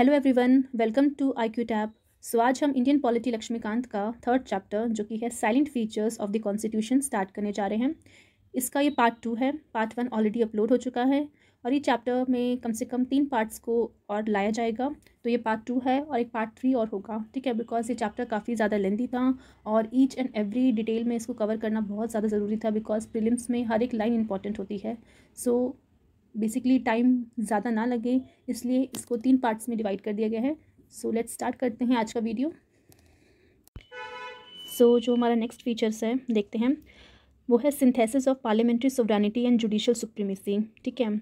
Hello everyone welcome to I Q tap so आज हम Indian polity Laxmikant का third chapter जो कि है salient features of the constitution start करने जा रहे हैं इसका ये पार्ट टू है पार्ट वन ऑलरेडी अपलोड हो चुका है और ये चैप्टर में कम से कम तीन पार्ट्स को और लाया जाएगा तो ये पार्ट टू है और एक पार्ट थ्री और होगा ठीक है बिकॉज ये चैप्टर काफ़ी ज़्यादा लेंदी था और ईच एंड एवरी डिटेल में इसको कवर करना बहुत ज़्यादा ज़रूरी था बिकॉज प्रिलिम्स में हर एक लाइन इंपॉर्टेंट होती है सो so, बेसिकली टाइम ज़्यादा ना लगे इसलिए इसको तीन पार्ट्स में डिवाइड कर दिया गया है सो लेट्स स्टार्ट करते हैं आज का वीडियो सो so, जो हमारा नेक्स्ट फीचर्स है देखते हैं वो है synthesis of parliamentary sovereignty and judicial supremacy ठीक है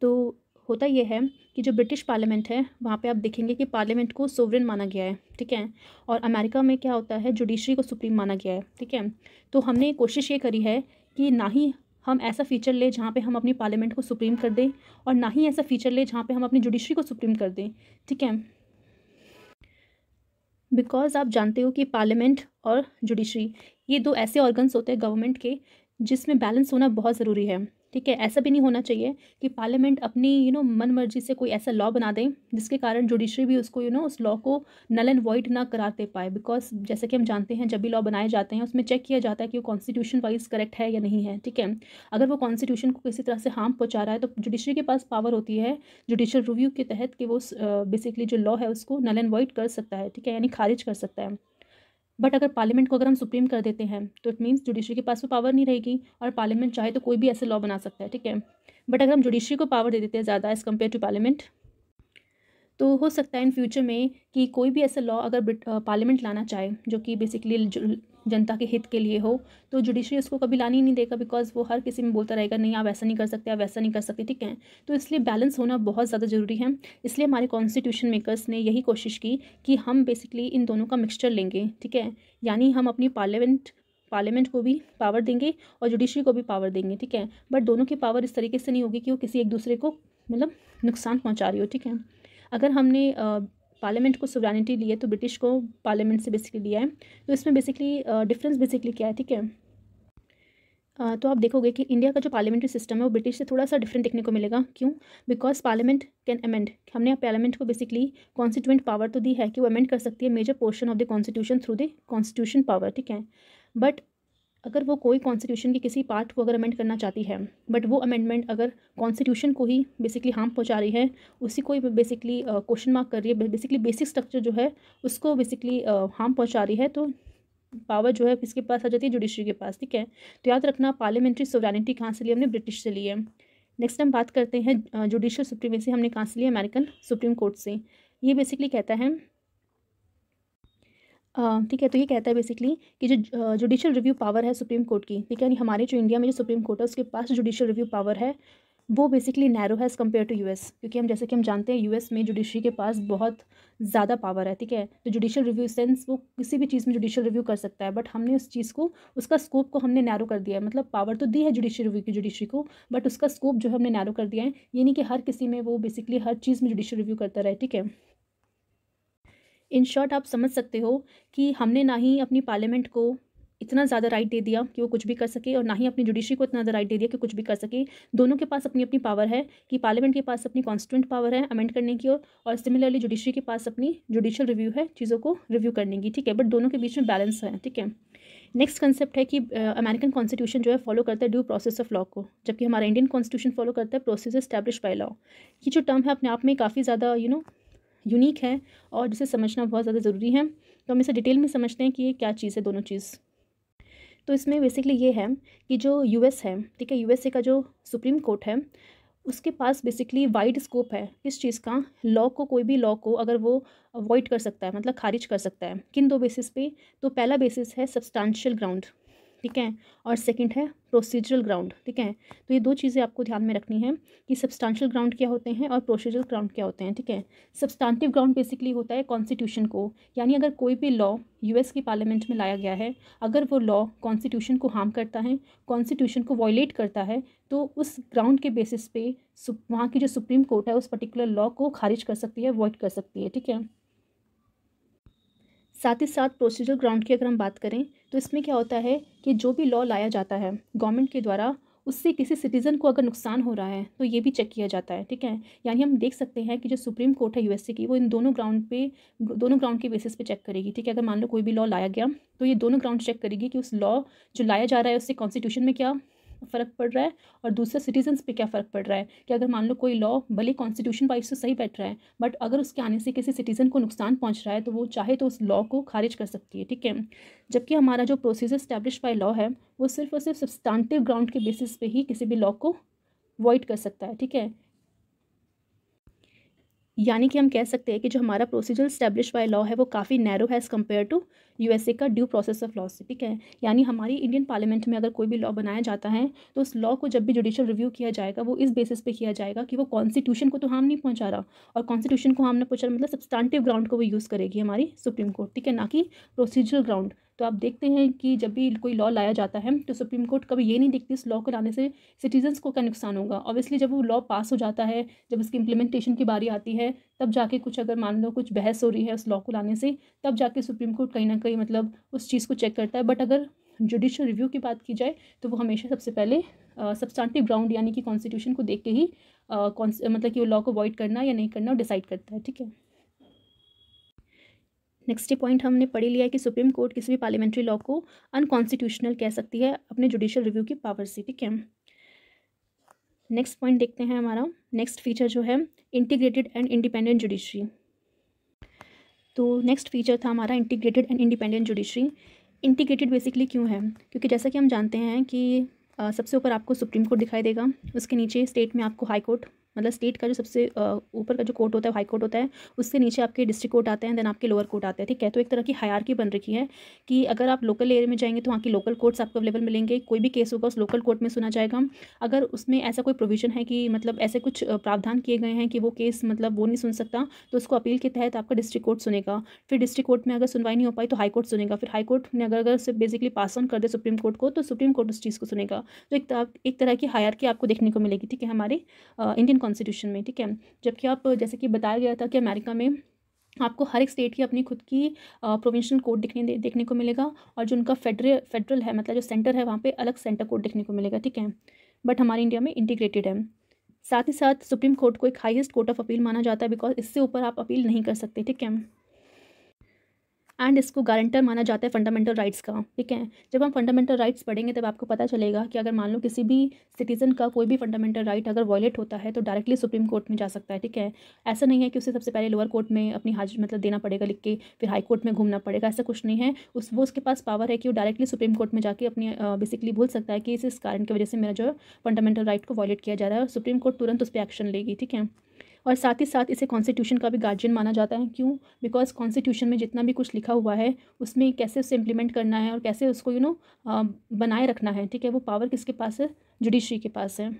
तो होता यह है कि जो ब्रिटिश पार्लियामेंट है वहाँ पे आप देखेंगे कि पार्लियामेंट को सोवरेन माना गया है ठीक है और अमेरिका में क्या होता है जुडिशरी को सुप्रीम माना गया है ठीक है तो हमने कोशिश ये करी है कि ना ही हम ऐसा फीचर ले जहाँ पे हम अपनी पार्लियामेंट को सुप्रीम कर दें और ना ही ऐसा फीचर ले जहाँ पे हम अपनी जुडिशरी को सुप्रीम कर दें ठीक है बिकॉज आप जानते हो कि पार्लियामेंट और जुडिशरी ये दो ऐसे ऑर्गन्स होते हैं गवर्नमेंट के जिसमें बैलेंस होना बहुत ज़रूरी है ठीक है ऐसा भी नहीं होना चाहिए कि पार्लियामेंट अपनी यू नो मन मर्जी से कोई ऐसा लॉ बना दें जिसके कारण जुडिशरी भी उसको यू नो उस लॉ को नल एंड वॉइड ना कराते पाए बिकॉज जैसे कि हम जानते हैं जब भी लॉ बनाए जाते हैं उसमें चेक किया जाता है कि वो कॉन्स्टिट्यूशन वाइज करेक्ट है या नहीं है ठीक है अगर वो कॉन्स्टिट्यूशन को किसी तरह से हार्म पहुँचा रहा है तो जुडिशरी के पास पावर होती है जुडिशल रिव्यू के तहत कि वो बेसिकली जो लॉ है उसको नल एंड वॉइड कर सकता है ठीक है यानी खारिज कर सकता है बट अगर पार्लियामेंट को अगर हम सुप्रीम कर देते हैं तो इट मीन्स जुडिशरी के पास वो तो पावर नहीं रहेगी और पार्लियामेंट चाहे तो कोई भी ऐसे लॉ बना सकता है ठीक है बट अगर हम जुडिशरी को पावर दे देते हैं ज़्यादा एज़ कम्पेयर टू पार्लियामेंट तो हो सकता है इन फ्यूचर में कि कोई भी ऐसा लॉ अगर पार्लियामेंट लाना चाहे जो कि बेसिकली जनता के हित के लिए हो तो जुडिशरी उसको कभी लाने ही नहीं देगा बिकॉज वो हर किसी में बोलता रहेगा नहीं आप ऐसा नहीं कर सकते आप वैसा नहीं कर सकते ठीक है तो इसलिए बैलेंस होना बहुत ज़्यादा ज़रूरी है इसलिए हमारे कॉन्स्टिट्यूशन मेकर्स ने यही कोशिश की कि हम बेसिकली इन दोनों का मिक्सचर लेंगे ठीक है यानी हम अपनी पार्लियामेंट पार्लियामेंट को भी पावर देंगे और जुडिशरी को भी पावर देंगे ठीक है बट दोनों की पावर इस तरीके से नहीं होगी कि वो किसी एक दूसरे को मतलब नुकसान पहुँचा रही हो ठीक है अगर हमने पार्लियामेंट को सुवरानिटी ली है तो ब्रिटिश को पार्लियामेंट से बेसिकली लिया है तो इसमें बेसिकली डिफरेंस बेसिकली क्या है ठीक है uh, तो आप देखोगे कि इंडिया का जो पार्लियामेंट्री सिस्टम है वो ब्रिटिश से थोड़ा सा डिफरेंट देखने को मिलेगा क्यों बिकॉज पार्लियामेंट कैन अमेंड हमने पार्लियामेंट को बेसिकली कॉन्स्टिट्यूंट पावर तो दी है कि वो अमेंड कर सकती है major portion of the constitution through the constitution power ठीक है बट अगर वो कोई कॉन्स्टिट्यूशन के किसी पार्ट को अगर अमेंड करना चाहती है बट वो अमेंडमेंट अगर कॉन्स्टिट्यूशन को ही बेसिकली हार्म पहुंचा रही है उसी को ही बेसिकली क्वेश्चन मार्क कर रही है बेसिकली बेसिक स्ट्रक्चर जो है उसको बेसिकली हार्म पहुंचा रही है तो पावर जो है किसके पास आ जाती है जुडिशरी के पास ठीक है तो याद रखना पार्लियामेंट्री सोवरानिटी कहाँ से ली हमने ब्रिटिश से ली है नेक्स्ट हम बात करते हैं जुडिशल सुप्रीमेसी हमने कहाँ से ली अमेरिकन सुप्रीम कोर्ट से ये बेसिकली कहता है ठीक है तो ये कहता है बेसिकली कि जो जुडिशल रिव्यू पावर है सुप्रीम कोर्ट की ठीक है यानी हमारे जो इंडिया में जो सुप्रीम कोर्ट है उसके पास जुडिशल रिव्यू पावर है वो बेसिकली नैरो है एज़ कम्पेयर टू यूएस क्योंकि हम जैसे कि हम जानते हैं यूएस में जुडिशरी के पास बहुत ज़्यादा पावर है ठीक है तो जुडिशल रिव्यू सेंस वो किसी भी चीज़ में जुडिशल रिव्यू कर सकता है बट हमने उस चीज़ को उसका स्कोप को हमने नैरो कर दिया है मतलब पावर तो दी है जुडिशल रिव्यू की जुडिशरी को बट उसका स्कोप जो है हमने नैरो कर दिया है यानी कि हर किसी में वो बेसिकली हर चीज़ में जुडिशल रिव्यू करता रहे ठीक है इन शॉर्ट आप समझ सकते हो कि हमने ना ही अपनी पार्लियामेंट को इतना ज़्यादा राइट दे दिया कि वो कुछ भी कर सके और ना ही अपनी जुडिशरी को इतना ज़्यादा राइट दे दिया कि कुछ भी कर सके दोनों के पास अपनी अपनी पावर है कि पार्लियामेंट के पास अपनी कॉन्स्टिट्यूंट पावर है अमेंड करने की और, और सिमिलरली जुडिशरी के पास अपनी जुडिशल रिव्यू है चीज़ों को रिव्यू करने की ठीक है बट दोनों के बीच में बैलेंस है ठीक है नेक्स्ट कंसेप्ट है कि अमेरिकन कॉन्स्टिट्यूशन जो है फॉलो करता है ड्यू प्रोसेस ऑफ लॉ को जबकि हमारा इंडियन कॉन्स्टिट्यूशन फॉलो करता है प्रोसेस स्टैब्लिश बाय लॉ ये जो टर्म है अपने आप में काफ़ी ज़्यादा यू नो यूनिक है और जिसे समझना बहुत ज़्यादा ज़रूरी है तो हम इसे डिटेल में समझते हैं कि ये क्या चीज़ है दोनों चीज़ तो इसमें बेसिकली ये है कि जो यू है ठीक है यू का जो सुप्रीम कोर्ट है उसके पास बेसिकली वाइड स्कोप है किस चीज़ का लॉ को कोई भी लॉ को अगर वो अवॉइड कर सकता है मतलब खारिज कर सकता है किन दो बेसिस पे तो पहला बेसिस है सब्सटैंशियल ग्राउंड ठीक है और सेकंड है प्रोसीजरल ग्राउंड ठीक है तो ये दो चीज़ें आपको ध्यान में रखनी है कि सब्सटैंशियल ग्राउंड क्या होते हैं और प्रोसीजरल ग्राउंड क्या होते हैं ठीक है सब्सटांटिव ग्राउंड बेसिकली होता है कॉन्स्टिट्यूशन को यानी अगर कोई भी लॉ यूएस के पार्लियामेंट में लाया गया है अगर वो लॉ कॉन्स्टिट्यूशन को हार्म करता है कॉन्स्टिट्यूशन को वॉयलेट करता है तो उस ग्राउंड के बेसिस पे वहाँ की जो सुप्रीम कोर्ट है उस पर्टिकुलर लॉ को खारिज कर सकती है वॉइड कर सकती है ठीक है साथ ही साथ प्रोसीजर ग्राउंड की अगर हम बात करें तो इसमें क्या होता है कि जो भी लॉ लाया जाता है गवर्नमेंट के द्वारा उससे किसी सिटीज़न को अगर नुकसान हो रहा है तो ये भी चेक किया जाता है ठीक है यानी हम देख सकते हैं कि जो सुप्रीम कोर्ट है यूएसए की वो इन दोनों ग्राउंड पे दोनों ग्राउंड के बेसिस पे चेक करेगी ठीक है अगर मान लो कोई भी लॉ लाया गया तो ये दोनों ग्राउंड चेक करेगी कि उस लॉ जो लाया जा रहा है उससे कॉन्स्टिट्यूशन में क्या फ़र्क पड़ रहा है और दूसरा सिटीजन्स पे क्या फ़र्क पड़ रहा है कि अगर मान लो कोई लॉ भले कॉन्स्टिट्यूशन वाइज तो सही बैठ रहा है बट अगर उसके आने से किसी सिटीज़न को नुकसान पहुँच रहा है तो वो चाहे तो उस लॉ को खारिज कर सकती है ठीक है जबकि हमारा जो प्रोसीजर स्टैब्लिश बाई लॉ है वो सिर्फ और सिर्फ सब्सटांटिव ग्राउंड के बेसिस पे ही किसी भी लॉ को वॉइड कर सकता है ठीक है यानी कि हम कह सकते हैं कि जो हमारा प्रोसीजर स्टैब्लिश बाय लॉ है वो काफ़ी नैरो है एज़ कम्पेयर टू यू का ड्यू प्रोसेस ऑफ लॉ से ठीक है यानी हमारी इंडियन पार्लियामेंट में अगर कोई भी लॉ बनाया जाता है तो उस लॉ को जब भी जुडिशल रिव्यू किया जाएगा वो इस बेसिस पे किया जाएगा कि वो कॉन्स्टिट्यूशन को तो हार्म नहीं पहुँचा रहा और कॉन्स्टिट्यूशन को हार्म नहीं पहुँचा मतलब सब्सटांटिव ग्राउंड को वो यूज़ करेगी हमारी सुप्रीम कोर्ट ठीक है ना कि प्रोसीजरल ग्राउंड तो आप देखते हैं कि जब भी कोई लॉ लाया जाता है तो सुप्रीम कोर्ट कभी ये नहीं देखती इस लॉ को लाने से सिटीजन्स को क्या नुकसान होगा ऑब्वियसली जब वो लॉ पास हो जाता है जब उसकी इम्प्लीमेंटेशन की बारी आती है तब जाके कुछ अगर मान लो कुछ बहस हो रही है उस लॉ को लाने से तब जाके सुप्रीम कोर्ट कहीं ना कहीं मतलब उस चीज़ को चेक करता है बट अगर जुडिशल रिव्यू की बात की जाए तो वो हमेशा सबसे पहले सब्सटांटिव ग्राउंड यानी कि कॉन्स्टिट्यूशन को देख के ही uh, मतलब कि वो लॉ को अवॉइड करना या नहीं करना डिसाइड करता है ठीक है नेक्स्ट पॉइंट हमने पढ़ी लिया है कि सुप्रीम कोर्ट किसी भी पार्लियामेंट्री लॉ को अनकॉन्स्टिट्यूशनल कह सकती है अपने जुडिशियल रिव्यू की पावर से ठीक है नेक्स्ट पॉइंट देखते हैं हमारा नेक्स्ट फीचर जो है इंटीग्रेटेड एंड इंडिपेंडेंट जुडिशरी तो नेक्स्ट फीचर था हमारा integrated and independent judiciary integrated basically क्यों है क्योंकि जैसा कि हम जानते हैं कि सबसे ऊपर आपको सुप्रीम कोर्ट दिखाई देगा उसके नीचे स्टेट में आपको हाई कोर्ट मतलब स्टेट का जो सबसे ऊपर का जो कोर्ट होता है हाई कोर्ट होता है उससे नीचे आपके डिस्ट्रिक्ट कोर्ट आते हैं देन आपके लोअर कोर्ट आते हैं ठीक है तो एक तरह की हायर बन रखी है कि अगर आप लोकल एरिया में जाएंगे तो वहाँ की लोकल कोर्ट्स आपको अवेलेबल मिलेंगे कोई भी केस होगा उस लोकल कोर्ट में सुना जाएगा अगर उसमें ऐसा कोई प्रोविजन है कि मतलब ऐसे कुछ प्रावधान किए गए हैं कि वो केस मतलब वो नहीं सुन सकता तो उसको अपील के तहत आपका डिस्ट्रिक्ट कोर्ट सुनेगा फिर डिस्ट्रिक्ट कोर्ट में अगर सुनवाई नहीं हो पाई तो हाई कोर्ट सुनेगा फिर हाई कोर्ट ने अगर अगर उससे बेसिकली पास ऑन कर दे सुप्रीम कोर्ट को तो सुप्रीम कोर्ट उस चीज़ को सुनेगा तो एक तरह की हायर की आपको देखने को मिलेगी ठीक है हमारे इंडियन कॉन्स्टिट्यूशन में ठीक है जबकि आप जैसे कि बताया गया था कि अमेरिका में आपको हर एक स्टेट की अपनी खुद की प्रोविंशनल कोड दिखने देखने को मिलेगा और जो उनका फेडरल फेडरल है मतलब जो सेंटर है वहाँ पे अलग सेंटर कोड देखने को मिलेगा ठीक है बट हमारे इंडिया में इंटीग्रेटेड है साथ ही साथ सुप्रीम कोर्ट को एक हाईएस्ट कोर्ट ऑफ अपील माना जाता है बिकॉज इससे ऊपर आप अपील नहीं कर सकते ठीक है एंड इसको गारंटर माना जाता है फंडामेंटल राइट्स का ठीक है जब हम फंडामेंटल राइट्स पढ़ेंगे तब आपको पता चलेगा कि अगर मान लो किसी भी सिटीज़न का कोई भी फंडामेंटल राइट अगर वॉयलेट होता है तो डायरेक्टली सुप्रीम कोर्ट में जा सकता है ठीक है ऐसा नहीं है कि उसे सबसे पहले लोअर कोर्ट में अपनी हाजिर मतलब देना पड़ेगा लिख के फिर हाई कोर्ट में घूमना पड़ेगा ऐसा कुछ नहीं है उस वो उसके पास पावर है कि वो डायरेक्टली सुप्रीम कोर्ट में जाकर अपनी बेसिकली भूल सकता है कि इस कारण की वजह से मेरा जो फंडामेंटल राइट को वॉयलेट किया जा रहा है और सुप्रीम कोर्ट तुरंत उस पर एक्शन लेगी ठीक है और साथ ही साथ इसे कॉन्स्टिट्यूशन का भी गार्जियन माना जाता है क्यों बिकॉज कॉन्स्टिट्यूशन में जितना भी कुछ लिखा हुआ है उसमें कैसे उसे इम्प्लीमेंट करना है और कैसे उसको यू you नो know, बनाए रखना है ठीक है वो पावर किसके पास है जुडिशरी के पास है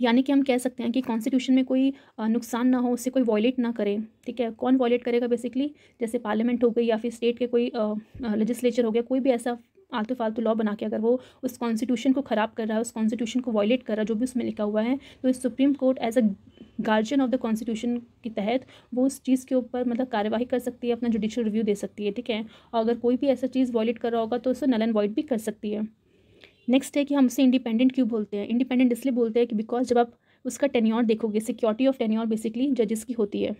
यानी कि हम कह सकते हैं कि कॉन्स्टिट्यूशन में कोई नुकसान ना हो उससे कोई वॉयलेट ना करे ठीक है कौन वॉयलेट करेगा बेसिकली जैसे पार्लियामेंट हो गई या फिर स्टेट के कोई लेजिस्लेचर हो गया कोई भी ऐसा आलतू फालतू लॉ बना के अगर वो उस कॉन्स्टिट्यूशन को ख़राब कर रहा है उस कॉन्स्टिट्यूशन को वॉयलेट कर रहा है जो भी उसमें लिखा हुआ है तो Supreme Court as a guardian of the constitution के तहत वो उस चीज़ के ऊपर मतलब कार्यवाही कर सकती है अपना जुडिशल रिव्यू दे सकती है ठीक है और अगर कोई भी ऐसा चीज़ वॉयलेट कर रहा होगा तो उसको नल एंड वॉइड भी कर सकती है नेक्स्ट है कि हम उसे इंडिपेंडेंट क्यों बोलते हैं इंडिपेंडेंट इसलिए बोलते हैं कि बिकॉज जब आप उसका टेन्योर देखोगे सिक्योरिटी ऑफ टेन्योर बेसिकली जजेस की होती है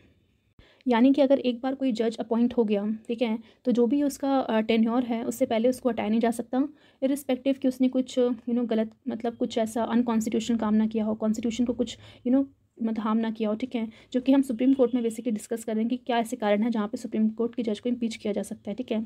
यानी कि अगर एक बार कोई जज अपॉइंट हो गया ठीक है तो जो भी उसका टेन्योर है उससे पहले उसको हटाया नहीं जा सकता इरिस्पेक्टिव कि उसने कुछ यू you नो know, गलत मतलब कुछ ऐसा अनकॉन्स्टिट्यूशन काम ना किया हो कॉन्स्टिट्यूशन को कुछ यू you नो know, मतलब ना किया हो ठीक है जो कि हम सुप्रीम कोर्ट में बेसिकली डिस्कस करें कि क्या ऐसे कारण हैं जहाँ पे सुप्रीम कोर्ट के जज को इम्पीच किया जा सकता है ठीक है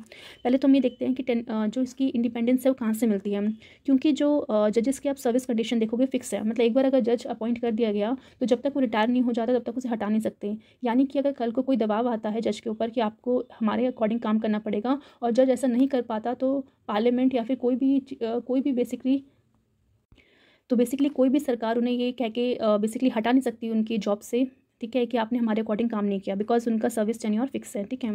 पहले तो हम ये देखते हैं कि टेन, जो इसकी इंडिपेंडेंस है वो कहाँ से मिलती है क्योंकि जो जजेस की आप सर्विस कंडीशन देखोगे फिक्स है मतलब एक बार अगर जज अपॉइंट कर दिया गया तो जब तक वो रिटायर नहीं हो जाता तब तक उसे हटा नहीं सकते यानी कि अगर कल को कोई दबाव आता है जज के ऊपर कि आपको हमारे अकॉर्डिंग काम करना पड़ेगा और जज ऐसा नहीं कर पाता तो पार्लियामेंट या फिर कोई भी कोई भी बेसिकली तो बेसिकली कोई भी सरकार उन्हें ये कह के बेसिकली हटा नहीं सकती उनकी जॉब से ठीक है कि आपने हमारे अकॉर्डिंग काम नहीं किया बिकॉज उनका सर्विस और फिक्स है ठीक है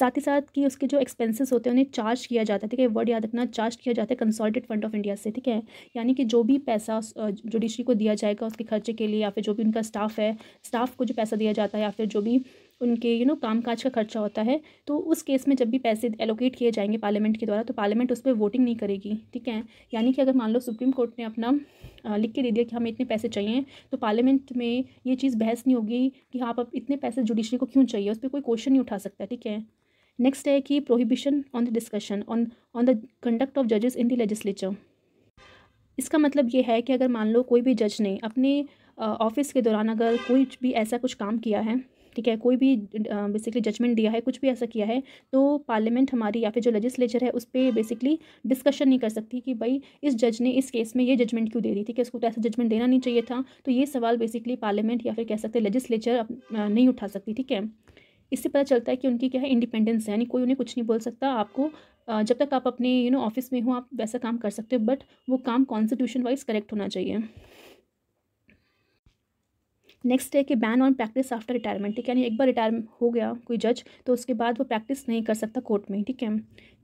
साथ ही साथ कि उसके जो एक्सपेंसेस होते हैं उन्हें चार्ज किया जाता है ठीक है वर्ड याद रखना चार्ज किया जाता है कंसोल्टेड फंड ऑफ इंडिया से ठीक है यानी कि जो भी पैसा जुडिशरी को दिया जाएगा उसके खर्चे के लिए या फिर जो भी उनका स्टाफ है स्टाफ को जो पैसा दिया जाता है या फिर जो भी उनके यू नो काम काज का खर्चा होता है तो उस केस में जब भी पैसे एलोकेट किए जाएंगे पार्लियामेंट के द्वारा तो पार्लियामेंट उस पर वोटिंग नहीं करेगी ठीक है यानी कि अगर मान लो सुप्रीम कोर्ट ने अपना लिख के दे दिया कि हमें इतने पैसे चाहिए तो पार्लियामेंट में ये चीज़ बहस नहीं होगी कि हाँ आप इतने पैसे जुडिशरी को क्यों चाहिए उस पर कोई क्वेश्चन नहीं उठा सकता ठीक है नेक्स्ट है कि prohibition on the discussion on on the conduct of जजेस इन द लेजिस्लेचर इसका मतलब ये है कि अगर मान लो कोई भी जज ने अपने ऑफिस के दौरान अगर कोई भी ऐसा कुछ काम किया है ठीक है कोई भी बेसिकली जजमेंट दिया है कुछ भी ऐसा किया है तो पार्लियामेंट हमारी या फिर जो लेजिस्लेचर है उस पर बेसिकली डिस्कशन नहीं कर सकती कि भाई इस जज ने इस केस में ये जजमेंट क्यों दे दी ठीक है उसको तो ऐसा जजमेंट देना नहीं चाहिए था तो ये सवाल बेसिकली पार्लियामेंट या फिर कह सकते लेजिस्लेचर नहीं उठा सकती ठीक है इससे पता चलता है कि उनकी क्या है इंडिपेंडेंस है यानी कोई उन्हें कुछ नहीं बोल सकता आपको जब तक आप अपने यू नो ऑफिस में हो आप वैसा काम कर सकते हो बट वो काम कॉन्स्टिट्यूशन वाइज करेक्ट होना चाहिए नेक्स्ट है कि ban on practice after retirement ठीक है यानी एक बार रिटायर हो गया कोई जज तो उसके बाद वो प्रैक्टिस नहीं कर सकता कोर्ट में ठीक है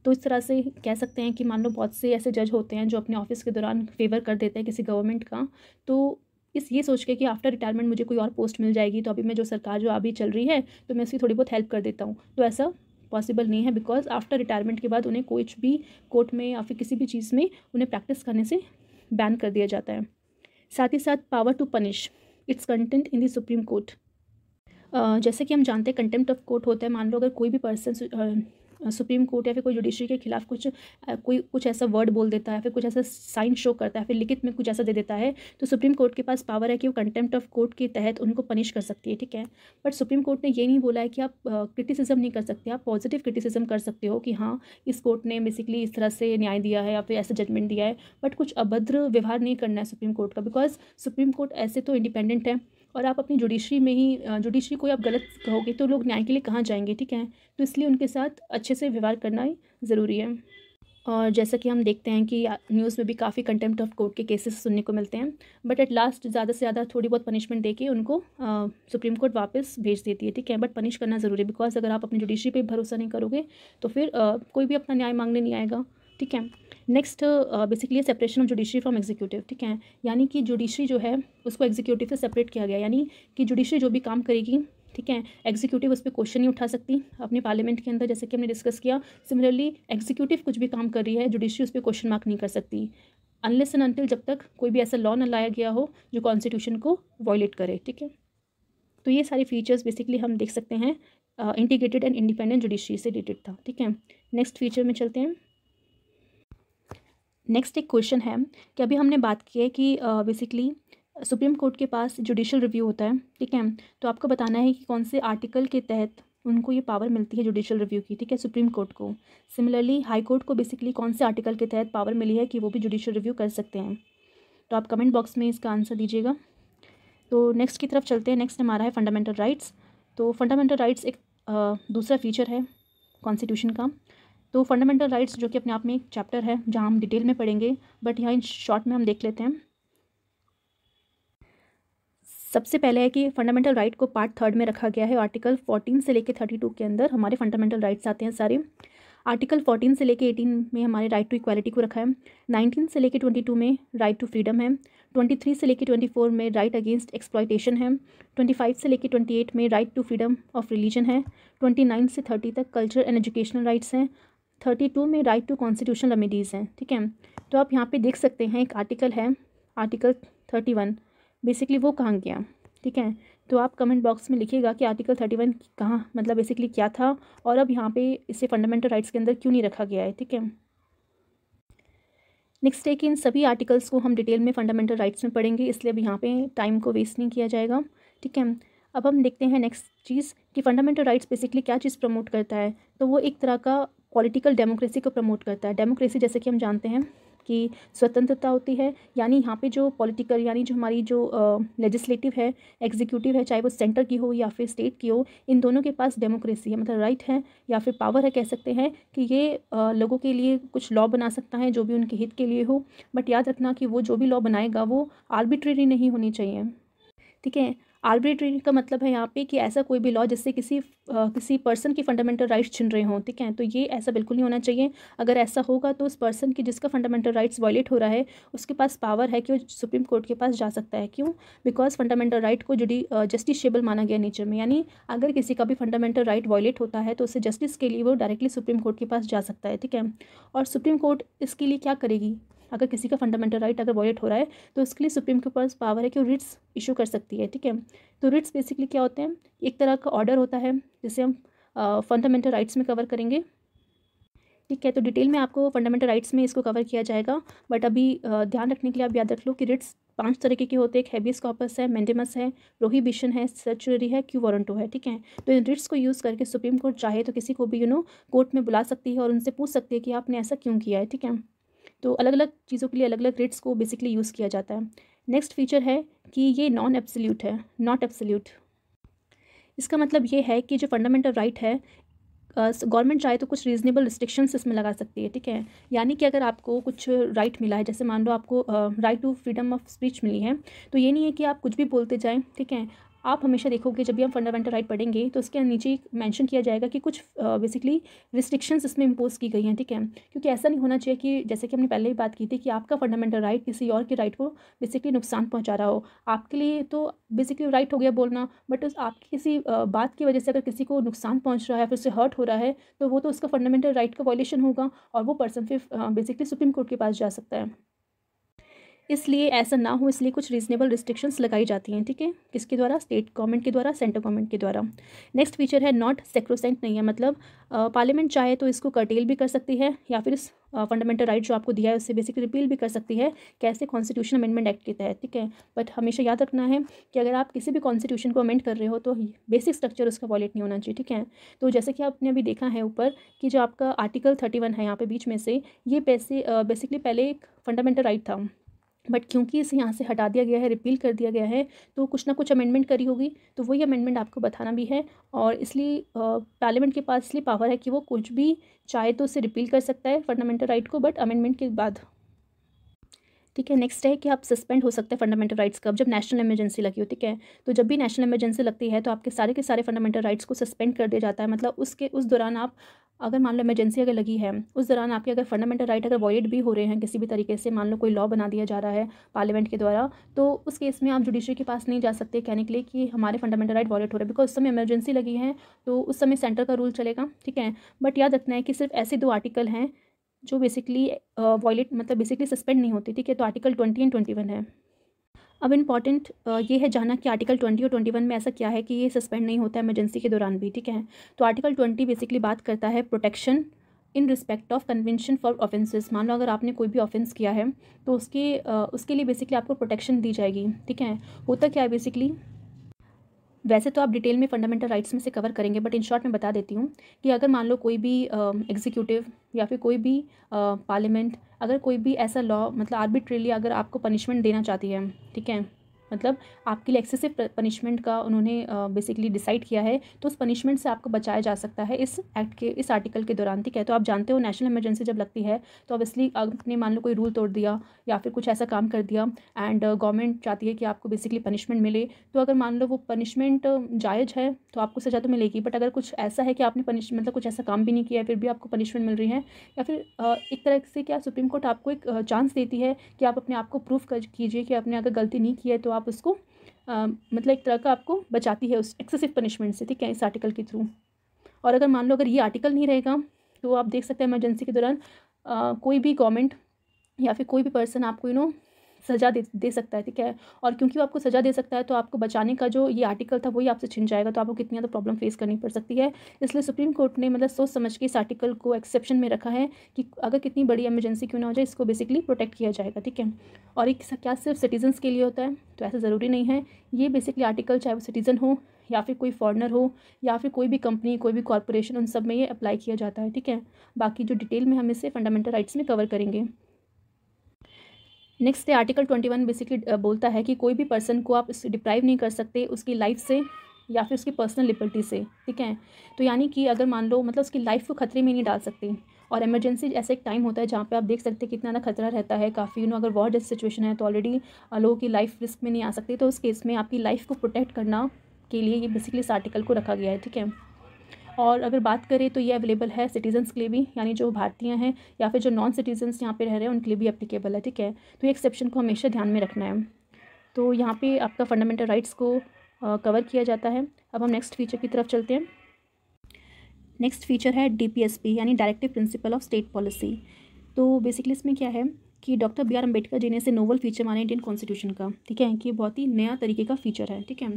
तो इस तरह से कह सकते हैं कि मान लो बहुत से ऐसे जज होते हैं जो अपने ऑफिस के दौरान फेवर कर देते हैं किसी गवर्नमेंट का तो इस ये सोच के कि आफ्टर रिटायरमेंट मुझे कोई और पोस्ट मिल जाएगी तो अभी मैं जो सरकार जो अभी चल रही है तो मैं उसकी थोड़ी बहुत हेल्प कर देता हूँ तो ऐसा पॉसिबल नहीं है बिकॉज आफ्टर रिटायरमेंट के बाद उन्हें कुछ भी कोर्ट में या फिर किसी भी चीज़ में उन्हें प्रैक्टिस करने से बैन कर दिया जाता है साथ ही साथ power to punish its contempt in the Supreme Court जैसे कि हम जानते हैं कंटेंप्ट ऑफ कोर्ट होता है मान लो अगर कोई भी पर्सन सुप्रीम कोर्ट या फिर कोई जुडिशरी के खिलाफ कुछ कोई कुछ ऐसा वर्ड बोल देता है फिर कुछ ऐसा साइन शो करता है फिर लिखित में कुछ ऐसा दे देता है तो सुप्रीम कोर्ट के पास पावर है कि वो कंटेम्प्ट ऑफ कोर्ट के तहत उनको पनिश कर सकती है ठीक है बट सुप्रीम कोर्ट ने ये नहीं बोला है कि आप क्रिटिसिज्म नहीं कर सकते आप पॉजिटिव क्रिटिसिज्म कर सकते हो कि हाँ इस कोर्ट ने बेसिकली इस तरह से न्याय दिया है या फिर ऐसा जजमेंट दिया है बट कुछ अभद्र व्यवहार नहीं करना है सुप्रीम कोर्ट का बिकॉज सुप्रीम कोर्ट ऐसे तो इंडिपेंडेंट है और आप अपनी जुडिशरी में ही जुडिशरी को आप गलत कहोगे तो लोग न्याय के लिए कहाँ जाएंगे ठीक है तो इसलिए उनके साथ अच्छे से व्यवहार करना ही ज़रूरी है और जैसा कि हम देखते हैं कि न्यूज़ में भी काफ़ी कंटेम्प्ट ऑफ कोर्ट के केसेस सुनने को मिलते हैं बट एट लास्ट ज़्यादा से ज़्यादा थोड़ी बहुत पनिशमेंट देके उनको आ, सुप्रीम कोर्ट वापस भेज देती है ठीक है बट पनिश करना ज़रूरी है बिकॉज अगर आप अपनी जुडिशरी पे भरोसा नहीं करोगे तो फिर आ, कोई भी अपना न्याय मांगने नहीं आएगा ठीक है next basically separation of judiciary from executive ठीक है यानी कि जुडिशरी जो है उसको एग्जीक्यूटिव से सेपरेट किया गया यानी कि जुडिशरी जो भी काम करेगी ठीक है एग्जीक्यूटिव उस पर क्वेश्चन नहीं उठा सकती अपने पार्लियामेंट के अंदर जैसे कि हमने डिस्कस किया सिमिलरली एग्जीक्यूटिव कुछ भी काम कर रही है जुडिशरी उस पर क्वेश्चन मार्क नहीं कर सकती अनलेस एंड अनटिल जब तक कोई भी ऐसा लॉ न लाया गया हो जो कॉन्स्टिट्यूशन को वॉयलेट करे ठीक है तो ये सारे फीचर्स बेसिकली हम देख सकते हैं इंटीग्रेटेड एंड इंडिपेंडेंट जुडिशरी से रिलेटेड था ठीक है नेक्स्ट फीचर में चलते हैं नेक्स्ट एक क्वेश्चन है कि अभी हमने बात की है कि बेसिकली सुप्रीम कोर्ट के पास जुडिशल रिव्यू होता है ठीक है तो आपको बताना है कि कौन से आर्टिकल के तहत उनको ये पावर मिलती है जुडिशल रिव्यू की ठीक है सुप्रीम कोर्ट को सिमिलरली हाई कोर्ट को बेसिकली कौन से आर्टिकल के तहत पावर मिली है कि वो भी जुडिशल रिव्यू कर सकते हैं तो आप कमेंट बॉक्स में इसका आंसर दीजिएगा तो नेक्स्ट की तरफ चलते हैं नेक्स्ट हमारा है फंडामेंटल राइट्स तो फंडामेंटल राइट्स एक आ, दूसरा फीचर है कॉन्स्टिट्यूशन का तो फंडामेंटल राइट्स जो कि अपने आप में एक चैप्टर है जहाँ हम डिटेल में पढ़ेंगे बट यहाँ इन शॉर्ट में हम देख लेते हैं सबसे पहले है कि फंडामेंटल राइट को पार्ट थर्ड में रखा गया है आर्टिकल फोर्टीन से लेकर थर्टी टू के अंदर हमारे फंडामेंटल राइट्स आते हैं सारे आर्टिकल फोर्टीन से लेकर एटीन में हमारे राइट टू इक्वालिटी को रखा है नाइनटीन से लेकर ट्वेंटी टू में राइट टू फ्रीडम है ट्वेंटी थ्री से लेकर ट्वेंटी फोर में राइट अगेंस्ट एक्सप्लाइटेशन है ट्वेंटी फाइव से लेकर ट्वेंटी एट में right to freedom of religion है ट्वेंटी नाइन से थर्टी तक कल्चर एंड एजुकेशनल राइट्स हैं थर्टी टू में राइट टू कॉन्स्टिट्यूशन रेमिडीज़ हैं ठीक है तो आप यहाँ पे देख सकते हैं एक आर्टिकल है आर्टिकल थर्टी वन बेसिकली वो कहाँ गया ठीक है तो आप कमेंट बॉक्स में लिखिएगा कि आर्टिकल थर्टी वन कहाँ मतलब बेसिकली क्या था और अब यहाँ पे इसे फंडामेंटल राइट्स के अंदर क्यों नहीं रखा गया है ठीक है नेक्स्ट है कि इन सभी आर्टिकल्स को हम डिटेल में फंडामेंटल राइट्स में पढ़ेंगे इसलिए अब यहाँ पे टाइम को वेस्ट नहीं किया जाएगा ठीक है अब हम देखते हैं नेक्स्ट चीज़ कि फंडामेंटल राइट्स बेसिकली क्या चीज़ प्रमोट करता है तो वो एक तरह का पॉलिटिकल डेमोक्रेसी को प्रमोट करता है डेमोक्रेसी जैसे कि हम जानते हैं कि स्वतंत्रता होती है यानी यहाँ पे जो पॉलिटिकल यानी जो हमारी जो लेजिस्लेटिव है एग्जीक्यूटिव है चाहे वो सेंटर की हो या फिर स्टेट की हो इन दोनों के पास डेमोक्रेसी है मतलब राइट है या फिर पावर है कह सकते हैं कि ये आ, लोगों के लिए कुछ लॉ बना सकता है जो भी उनके हित के लिए हो बट याद रखना कि वो जो भी लॉ बनाएगा वो आर्बिट्रेरी नहीं होनी चाहिए ठीक है आर्बिट्रेरी का मतलब है यहाँ पे कि ऐसा कोई भी लॉ जिससे किसी आ, किसी पर्सन की फंडामेंटल राइट्स छिन रहे हों ठीक है तो ये ऐसा बिल्कुल नहीं होना चाहिए अगर ऐसा होगा तो उस पर्सन की जिसका फंडामेंटल राइट्स वायलेट हो रहा है उसके पास पावर है कि वो सुप्रीम कोर्ट के पास जा सकता है क्यों बिकॉज फंडामेंटल राइट को जुडी जस्टिसबल माना गया नेचर में यानी अगर किसी का भी फंडामेंटल राइट वॉयलेट होता है तो उसे जस्टिस के लिए वो डायरेक्टली सुप्रीम कोर्ट के पास जा सकता है ठीक है और सुप्रीम कोर्ट इसके लिए क्या करेगी अगर किसी का फंडामेंटल राइट अगर वॉयलेट हो रहा है तो उसके लिए सुप्रीम के पास पावर है कि वो रिट्स इशू कर सकती है ठीक है तो रिट्स बेसिकली क्या होते हैं एक तरह का ऑर्डर होता है जिसे हम फंडामेंटल राइट्स में कवर करेंगे ठीक है तो डिटेल में आपको फंडामेंटल राइट्स में इसको कवर किया जाएगा बट अभी ध्यान रखने के लिए आप याद रख लो कि रिट्स पांच तरीके के होते हैं एक हैबियस कॉपस है मैंडेमस है प्रोहिबिशन है सर्चुरी है क्यू वारंटो है ठीक है तो इन रिट्स को यूज़ करके सुप्रीम कोर्ट चाहे तो किसी को भी यू नो कोर्ट में बुला सकती है और उनसे पूछ सकती है कि आपने ऐसा क्यों किया है ठीक है तो अलग अलग चीज़ों के लिए अलग अलग रेट्स को बेसिकली यूज़ किया जाता है नेक्स्ट फीचर है कि ये नॉन एब्सोल्यूट है नॉट एब्सोल्यूट इसका मतलब ये है कि जो फंडामेंटल राइट right है गवर्नमेंट uh, चाहे तो कुछ रीजनेबल रिस्ट्रिक्शंस इसमें लगा सकती है ठीक है यानी कि अगर आपको कुछ राइट right मिला है जैसे मान लो आपको right to freedom of speech मिली है तो ये नहीं है कि आप कुछ भी बोलते जाएं ठीक है आप हमेशा देखोगे जब भी हम फंडामेंटल राइट पढ़ेंगे तो उसके नीचे मेंशन किया जाएगा कि कुछ बेसिकली रिस्ट्रिक्शंस इसमें इम्पोज की गई हैं ठीक है क्योंकि ऐसा नहीं होना चाहिए कि जैसे कि हमने पहले ही बात की थी कि आपका फंडामेंटल राइट किसी और के राइट को बेसिकली नुकसान पहुँचा रहा हो आपके लिए तो बेसिकली राइट हो गया बोलना बट उस आपकी किसी बात की वजह से अगर किसी को नुकसान पहुँच रहा है फिर उससे हर्ट हो रहा है तो वो तो उसका फंडामेंटल राइट का वॉयलेशन होगा और वो पर्सन फिर बेसिकली सुप्रीम कोर्ट के पास जा सकता है इसलिए ऐसा ना हो इसलिए कुछ रीजनेबल रिस्ट्रिक्शंस लगाई जाती हैं ठीक है थीके? किसके द्वारा स्टेट गवर्नमेंट के द्वारा सेंट्रल गवर्नमेंट के द्वारा नेक्स्ट फीचर है नॉट सेक्रोसेंट नहीं है मतलब पार्लियामेंट चाहे तो इसको कर्टेल भी कर सकती है या फिर फंडामेंटल राइट जो आपको दिया है उससे बेसिक रिपील भी कर सकती है कैसे कॉन्स्टिट्यूशन अमेंडमेंट एक्ट के तहत ठीक है बट हमेशा याद रखना है कि अगर आप किसी भी कॉन्स्टिट्यूशन को अमेंड कर रहे हो तो बेसिक स्ट्रक्चर उसका वॉलेट नहीं होना चाहिए ठीक है तो जैसे कि आपने अभी देखा है ऊपर कि जो आपका आर्टिकल थर्टी वन है यहाँ पे बीच में से ये बेसिकली पहले एक फंडामेंटल राइट था बट क्योंकि इसे यहाँ से हटा दिया गया है रिपील कर दिया गया है तो कुछ ना कुछ अमेंडमेंट करी होगी तो वही अमेंडमेंट आपको बताना भी है और इसलिए पार्लियामेंट के पास इसलिए पावर है कि वो कुछ भी चाहे तो उसे रिपील कर सकता है फंडामेंटल राइट को बट अमेंडमेंट के बाद ठीक है नेक्स्ट है कि आप सस्पेंड हो सकते हैं फंडामेंटल राइट्स कब जब नेशनल इमरजेंसी लगी हो ठीक है तो जब भी नेशनल इमरजेंसी लगती है तो आपके सारे के सारे फंडामेंटल राइट्स को सस्पेंड कर दिया जाता है मतलब उसके उस दौरान आप अगर मान लो एमरजेंसी अगर लगी है उस दौरान आपके अगर फंडामेंटल राइट अगर वॉयड भी हो रहे हैं किसी भी तरीके से मान लो कोई लॉ बना दिया जा रहा है पार्लियामेंट के द्वारा तो उस केस में आप जुडिशरी के पास नहीं जा सकते कहने के लिए कि हमारे फंडामेंटल राइट वॉयड हो रहे हैं बिकॉज उस समय एमरजेंसी लगी है तो उस समय सेंटर का रूल चलेगा ठीक है बट याद रखना है कि सिर्फ ऐसे दो आर्टिकल हैं जो बेसिकली वॉयलेट मतलब बेसिकली सस्पेंड नहीं होती ठीक है तो article twenty and twenty one है अब इंपॉर्टेंट ये है जाना कि आर्टिकल ट्वेंटी और ट्वेंटी वन में ऐसा क्या है कि ये सस्पेंड नहीं होता है एमरजेंसी के दौरान भी ठीक है तो आर्टिकल ट्वेंटी बेसिकली बात करता है protection in respect of conviction for offences मान लो अगर आपने कोई भी ऑफेंस किया है तो उसके उसके लिए बेसिकली आपको प्रोटेक्शन दी जाएगी ठीक है होता क्या है बेसिकली वैसे तो आप डिटेल में फंडामेंटल राइट्स में से कवर करेंगे बट इन शॉर्ट मैं बता देती हूँ कि अगर मान लो कोई भी एग्जीक्यूटिव या फिर कोई भी पार्लियामेंट अगर कोई भी ऐसा लॉ मतलब आर्बिट्रेली अगर आपको पनिशमेंट देना चाहती है ठीक है मतलब आपके लिए एक्सेसिव पनिशमेंट का उन्होंने बेसिकली डिसाइड किया है तो उस पनिशमेंट से आपको बचाया जा सकता है इस एक्ट के इस आर्टिकल के दौरान ठीक है तो आप जानते हो नेशनल इमरजेंसी जब लगती है तो ऑब्वियसली आपने मान लो कोई रूल तोड़ दिया या फिर कुछ ऐसा काम कर दिया एंड गवर्नमेंट चाहती है कि आपको बेसिकली पनिशमेंट मिले तो अगर मान लो वो पनिशमेंट जायज़ है तो आपको सज़ा तो मिलेगी बट अगर कुछ ऐसा है कि आपने पनिश मतलब कुछ ऐसा काम भी नहीं किया फिर भी आपको पनिशमेंट मिल रही है या फिर एक तरह से क्या सुप्रीम कोर्ट आपको एक चांस देती है कि आप अपने आप को प्रूफ कीजिए कि आपने अगर गलती नहीं की है तो आप आप उसको आ, मतलब एक तरह का आपको बचाती है उस एक्सेसिव पनिशमेंट से ठीक है इस आर्टिकल के थ्रू और अगर मान लो अगर ये आर्टिकल नहीं रहेगा तो आप देख सकते हैं इमरजेंसी के दौरान कोई भी गवर्नमेंट या फिर कोई भी पर्सन आपको यू नो सज़ा दे दे सकता है ठीक है और क्योंकि वो आपको सज़ा दे सकता है तो आपको बचाने का जो ये आर्टिकल था वही आपसे छिन जाएगा तो आपको कितनी ज़्यादा प्रॉब्लम फेस करनी पड़ सकती है इसलिए सुप्रीम कोर्ट ने मतलब सोच समझ के इस आर्टिकल को एक्सेप्शन में रखा है कि अगर कितनी बड़ी एमरजेंसी क्यों ना हो जाए इसको बेसिकली प्रोटेक्ट किया जाएगा ठीक है और एक क्या सिर्फ सिटीजन्स के लिए होता है तो ऐसा ज़रूरी नहीं है ये बेसिकली आर्टिकल चाहे वो सिटीज़न हो या फिर कोई फॉरनर हो या फिर कोई भी कंपनी कोई भी कॉरपोरेशन उन सब में ये अप्लाई किया जाता है ठीक है बाकी जो डिटेल में हम इसे फंडामेंटल राइट्स में कवर करेंगे नेक्स्ट है आर्टिकल ट्वेंटी वन बेसिकली बोलता है कि कोई भी पर्सन को आप डिप्राइव नहीं कर सकते उसकी लाइफ से या फिर उसकी पर्सनल लिबर्टी से ठीक है तो यानी कि अगर मान लो मतलब उसकी लाइफ को खतरे में नहीं डाल सकते और इमरजेंसी ऐसा एक टाइम होता है जहाँ पे आप देख सकते हैं कितना ना खतरा रहता है काफ़ी यू नो अगर वॉर जैसी सिचुएशन है तो ऑलरेडी लोगों की लाइफ रिस्क में नहीं आ सकती तो उस केस में आपकी लाइफ को प्रोटेक्ट करना के लिए ये बेसिकली इस आर्टिकल को रखा गया है ठीक है और अगर बात करें तो ये अवेलेबल है सिटीजन्स के लिए भी यानी जो भारतीय हैं या फिर जो नॉन सिटीजन्स यहाँ पे रह रहे हैं उनके लिए भी अप्लीकेबल है ठीक है तो ये एक्सेप्शन को हमेशा ध्यान में रखना है तो यहाँ पे आपका फंडामेंटल राइट्स को कवर किया जाता है अब हम नेक्स्ट फीचर की तरफ चलते हैं नेक्स्ट फीचर है डी यानी directive principle of state policy तो बेसिकली इसमें क्या है कि doctor B R Ambedkar ji ने इसे नोवल फीचर माना इंडियन कॉन्स्टिट्यूशन का ठीक है कि बहुत ही नया तरीके का फीचर है ठीक है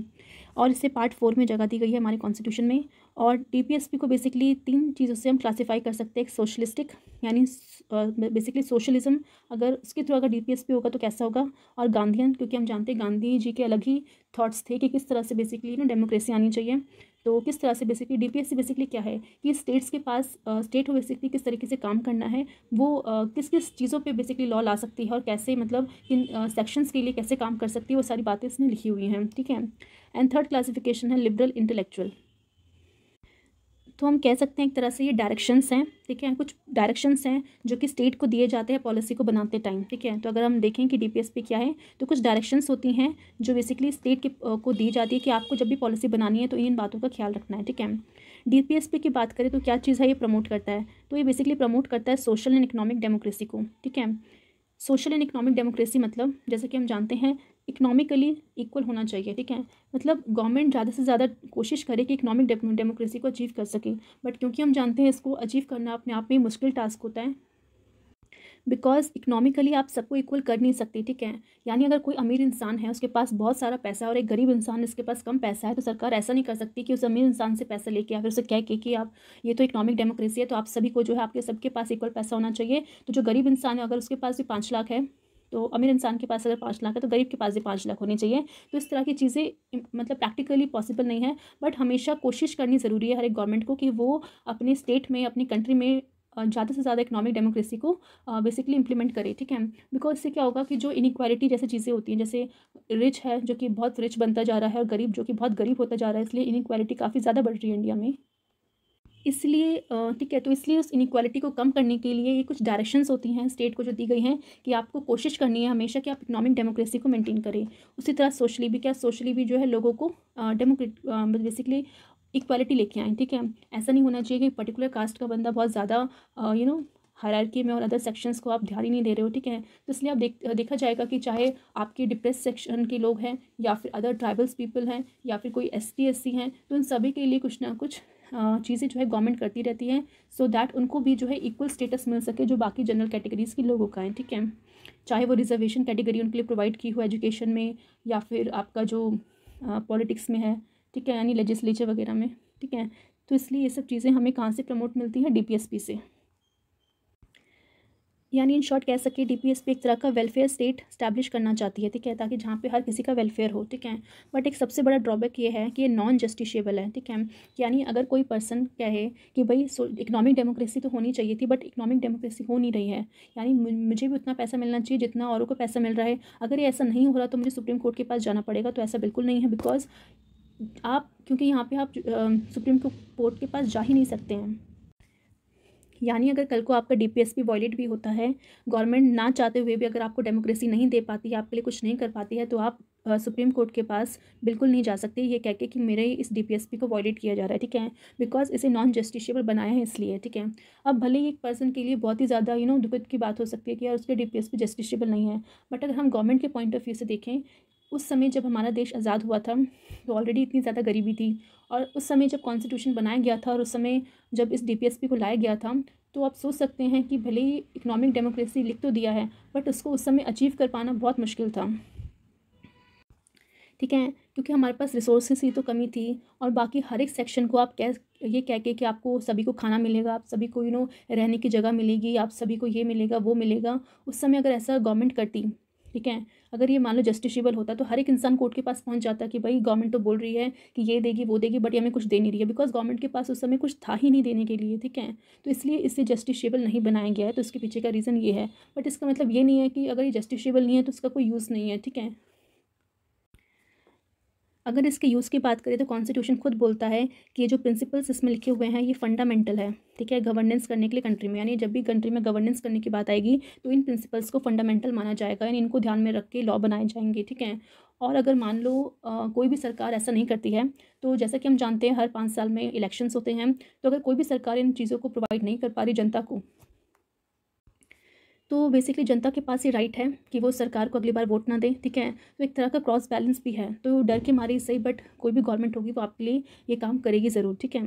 और इसे पार्ट फोर में जगह दी गई है हमारे कॉन्स्टिट्यूशन में और डी को बेसिकली तीन चीज़ों से हम क्लासीफाई कर सकते हैं एक सोशलिस्टिक यानी बेसिकली सोशलिज्म अगर उसके थ्रू अगर डी होगा तो कैसा होगा और गांधीयन क्योंकि हम जानते हैं गांधी जी के अलग ही थॉट्स थे कि किस तरह से बेसिकली ना डेमोक्रेसी आनी चाहिए तो किस तरह से बेसिकली डीपीएससी बेसिकली क्या है कि स्टेट्स के पास स्टेट को बेसिकली किस तरीके से काम करना है वो किस किस चीज़ों पे बेसिकली लॉ ला सकती है और कैसे मतलब इन सेक्शंस के लिए कैसे काम कर सकती है वो सारी बातें इसमें लिखी हुई हैं ठीक है एंड थर्ड क्लासिफिकेशन है लिबरल इंटेलेक्चुअल तो हम कह सकते हैं एक तरह से ये डायरेक्शंस हैं ठीक है कुछ डायरेक्शंस हैं जो कि स्टेट को दिए जाते हैं पॉलिसी को बनाते टाइम ठीक है तो अगर हम देखें कि डीपीएसपी क्या है तो कुछ डायरेक्शंस होती हैं जो बेसिकली स्टेट के को दी जाती है कि आपको जब भी पॉलिसी बनानी है तो इन बातों का ख्याल रखना है ठीक है डी की बात करें तो क्या चीज़ है ये प्रमोट करता है तो ये बेसिकली प्रमोट करता है सोशल एंड इकनॉमिक डेमोक्रेसी को ठीक है सोशल एंड इकोनॉमिक डेमोक्रेसी मतलब जैसे कि हम जानते हैं इकोनॉमिकली इक्वल होना चाहिए ठीक है मतलब गवर्नमेंट ज़्यादा से ज़्यादा कोशिश करे कि इकोनॉमिक डेमोक्रेसी को अचीव कर सके बट क्योंकि हम जानते हैं इसको अचीव करना अपने आप में मुश्किल टास्क होता है बिकॉज इकनॉमिकली आप सबको इक्वल कर नहीं सकते ठीक है यानी अगर कोई अमीर इंसान है उसके पास बहुत सारा पैसा है और एक गरीब इंसान इसके पास कम पैसा है तो सरकार ऐसा नहीं कर सकती कि उस अमीर इंसान से पैसा लेके या फिर उसे कह के कि आप ये तो इकनॉमिक डेमोक्रेसी है तो आप सभी को जो है आपके सबके पास इक्वल पैसा होना चाहिए तो जो गरीब इंसान है अगर उसके पास भी पाँच लाख है तो अमीर इंसान के पास अगर पाँच लाख है तो गरीब के पास भी पाँच लाख होने चाहिए तो इस तरह की चीज़ें मतलब प्रैक्टिकली पॉसिबल नहीं है बट हमेशा कोशिश करनी ज़रूरी है हर एक गवर्नमेंट को कि वो अपने स्टेट में अपनी कंट्री में ज़्यादा से ज़्यादा इकोनॉमिक डेमोक्रेसी को बेसिकली इंप्लीमेंट करे ठीक है बिकॉज इससे क्या होगा कि जो इनक्वालिटी जैसी चीज़ें होती हैं जैसे रिच है जो कि बहुत रिच बनता जा रहा है और गरीब जो कि बहुत गरीब होता जा रहा है इसलिए इनक्वालिटी काफ़ी ज़्यादा बढ़ रही है इंडिया में इसलिए ठीक है तो इसलिए उस इनिक्वालिटी को कम करने के लिए ये कुछ डायरेक्शंस होती हैं स्टेट को जो दी गई हैं कि आपको कोशिश करनी है हमेशा कि आप इकोनॉमिक डेमोक्रेसी को मेंटेन करें उसी तरह सोशली भी क्या सोशली भी जो है लोगों को डेमोक्रेट बेसिकली इक्वालिटी लेके आएँ ठीक है ऐसा नहीं होना चाहिए कि पर्टिकुलर कास्ट का बंदा बहुत ज़्यादा यू नो के में और अदर सेक्शंस को आप ध्यान ही नहीं दे रहे हो ठीक है तो इसलिए आप देख देखा जाएगा कि चाहे आपके डिप्रेस सेक्शन के लोग हैं या फिर अदर ट्राइबल्स पीपल हैं या फिर कोई एस टी एस सी हैं तो उन सभी के लिए कुछ ना कुछ चीज़ें जो है गवर्नमेंट करती रहती है सो so दैट उनको भी जो है इक्वल स्टेटस मिल सके जो बाकी जनरल कैटेगरीज़ के लोगों का है ठीक है चाहे वो रिजर्वेशन कैटेगरी उनके लिए प्रोवाइड की हो एजुकेशन में या फिर आपका जो पॉलिटिक्स में है ठीक है यानी लेजिस्लेचर वगैरह में ठीक है तो इसलिए ये सब चीज़ें हमें कहाँ से प्रमोट मिलती हैं डी से यानी इन शॉर्ट कह सके डी पी एस पे एक तरह का वेलफेयर स्टेट स्टैब्लिश करना चाहती है ठीक है ताकि जहाँ पे हर किसी का वेलफेयर हो ठीक है बट एक सबसे बड़ा ड्रॉबैक ये है कि ये नॉन जस्टिशेबल है ठीक है यानी अगर कोई पर्सन कहे कि भाई इकोनॉमिक डेमोक्रेसी तो होनी चाहिए थी बट इकोनॉमिक डेमोक्रेसी हो नहीं रही है यानी मुझे भी उतना पैसा मिलना चाहिए जितना औरों को पैसा मिल रहा है अगर ये ऐसा नहीं हो रहा तो मुझे सुप्रीम कोर्ट के पास जाना पड़ेगा तो ऐसा बिल्कुल नहीं है बिकॉज आप क्योंकि यहाँ पर आप सुप्रीम कोर्ट के पास जा ही नहीं सकते हैं यानी अगर कल को आपका डीपीएसपी वॉयलेट भी होता है गवर्नमेंट ना चाहते हुए भी अगर आपको डेमोक्रेसी नहीं दे पाती है आपके लिए कुछ नहीं कर पाती है तो आप सुप्रीम कोर्ट के पास बिल्कुल नहीं जा सकते ये कह के कि मेरे इस डीपीएसपी को वॉयलेट किया जा रहा है ठीक है बिकॉज इसे नॉन जस्टिशियबल बनाया है इसलिए ठीक है अब भले ही एक पर्सन के लिए बहुत ही ज़्यादा यू नो दुखद की बात हो सकती है कि यार उसके डी पी जस्टिशियबल नहीं है बट अगर हम गवर्नमेंट के पॉइंट ऑफ व्यू से देखें उस समय जब हमारा देश आज़ाद हुआ था तो ऑलरेडी इतनी ज़्यादा गरीबी थी और उस समय जब कॉन्स्टिट्यूशन बनाया गया था और उस समय जब इस डी को लाया गया था तो आप सोच सकते हैं कि भले ही इकोनॉमिक डेमोक्रेसी लिख तो दिया है बट उसको उस समय अचीव कर पाना बहुत मुश्किल था ठीक है क्योंकि हमारे पास रिसोर्सेज की तो कमी थी और बाकी हर एक सेक्शन को आप कह ये कह के कि आपको सभी को खाना मिलेगा आप सभी को यू नो रहने की जगह मिलेगी आप सभी को ये मिलेगा वो मिलेगा उस समय अगर ऐसा गवर्नमेंट करती ठीक है अगर ये मान लो जस्टिशेबल होता तो हर एक इंसान कोर्ट के पास पहुंच जाता कि भाई गवर्नमेंट तो बोल रही है कि ये देगी वो देगी बट ये हमें कुछ दे नहीं रही है बिकॉज गवर्नमेंट के पास उस समय कुछ था ही नहीं देने के लिए ठीक है तो इसलिए इसे जस्टिसबल नहीं बनाया गया है तो इसके पीछे का रीज़न ये है बट इसका मतलब ये नहीं है कि अगर ये जस्टिसबल नहीं है तो उसका कोई यूज़ नहीं है ठीक है अगर इसके यूज़ की बात करें तो कॉन्स्टिट्यूशन खुद बोलता है कि ये जो प्रिंसिपल्स इसमें लिखे हुए हैं ये फंडामेंटल है ठीक है गवर्नेंस करने के लिए कंट्री में यानी जब भी कंट्री में गवर्नेंस करने की बात आएगी तो इन प्रिंसिपल्स को फंडामेंटल माना जाएगा यानी इनको ध्यान में रख के लॉ बनाए जाएंगे ठीक है और अगर मान लो आ, कोई भी सरकार ऐसा नहीं करती है तो जैसा कि हम जानते हैं हर पाँच साल में इलेक्शंस होते हैं तो अगर कोई भी सरकार इन चीज़ों को प्रोवाइड नहीं कर पा रही जनता को तो बेसिकली जनता के पास ये राइट है कि वो सरकार को अगली बार वोट ना दें ठीक है तो एक तरह का क्रॉस बैलेंस भी है तो डर के मारे सही बट कोई भी गवर्नमेंट होगी वो आपके लिए ये काम करेगी ज़रूर ठीक है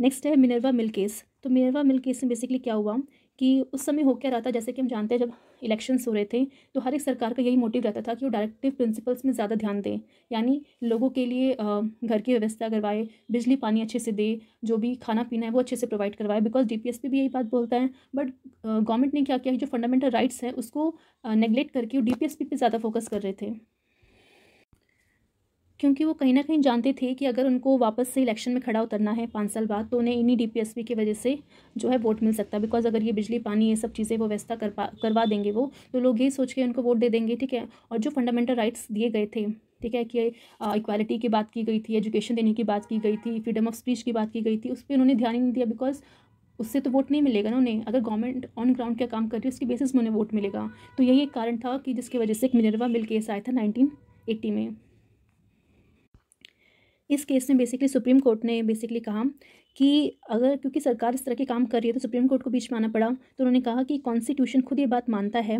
नेक्स्ट है मिनरवा मिल केस तो मिनरवा मिल केस में बेसिकली क्या हुआ कि उस समय हो क्या रहा था जैसे कि हम जानते हैं जब इलेक्शंस हो रहे थे तो हर एक सरकार का यही मोटिव रहता था कि वो डायरेक्टिव प्रिंसिपल्स में ज़्यादा ध्यान दें यानी लोगों के लिए घर की व्यवस्था करवाए बिजली पानी अच्छे से दे जो भी खाना पीना है वो अच्छे से प्रोवाइड करवाए बिकॉज डी पी भी यही बात बोलता है बट गवर्नमेंट ने क्या किया जो फंडामेंटल राइट्स हैं उसको नेगलेक्ट करके वो डी पी ज़्यादा फोकस कर रहे थे क्योंकि वो कहीं ना कहीं जानते थे कि अगर उनको वापस से इलेक्शन में खड़ा उतरना है पाँच साल बाद तो उन्हें इन्हीं डीपीएसपी की वजह से जो है वोट मिल सकता है बिकॉज अगर ये बिजली पानी ये सब चीज़ें वो व्यवस्था कर पा करवा देंगे वो तो लोग यही सोच के उनको वोट दे देंगे ठीक है और जो फंडामेंटल राइट्स दिए गए थे ठीक है कि इक्वालिटी की बात की गई थी एजुकेशन देने की बात की गई थी फ्रीडम ऑफ स्पीच की बात की गई थी उस पर उन्होंने ध्यान ही नहीं दिया बिकॉज उससे तो वोट नहीं मिलेगा ना उन्हें अगर गवर्नमेंट ऑन ग्राउंड का काम कर रही है उसके बेसिस में उन्हें वोट मिलेगा तो यही एक कारण था कि जिसकी वजह से एक मिनरवा मिल केस आया था नाइनटीन एटी में इस केस में बेसिकली सुप्रीम कोर्ट ने बेसिकली कहा कि अगर क्योंकि सरकार इस तरह के काम कर रही है तो सुप्रीम कोर्ट को बीच में आना पड़ा तो उन्होंने कहा कि कॉन्स्टिट्यूशन खुद ये बात मानता है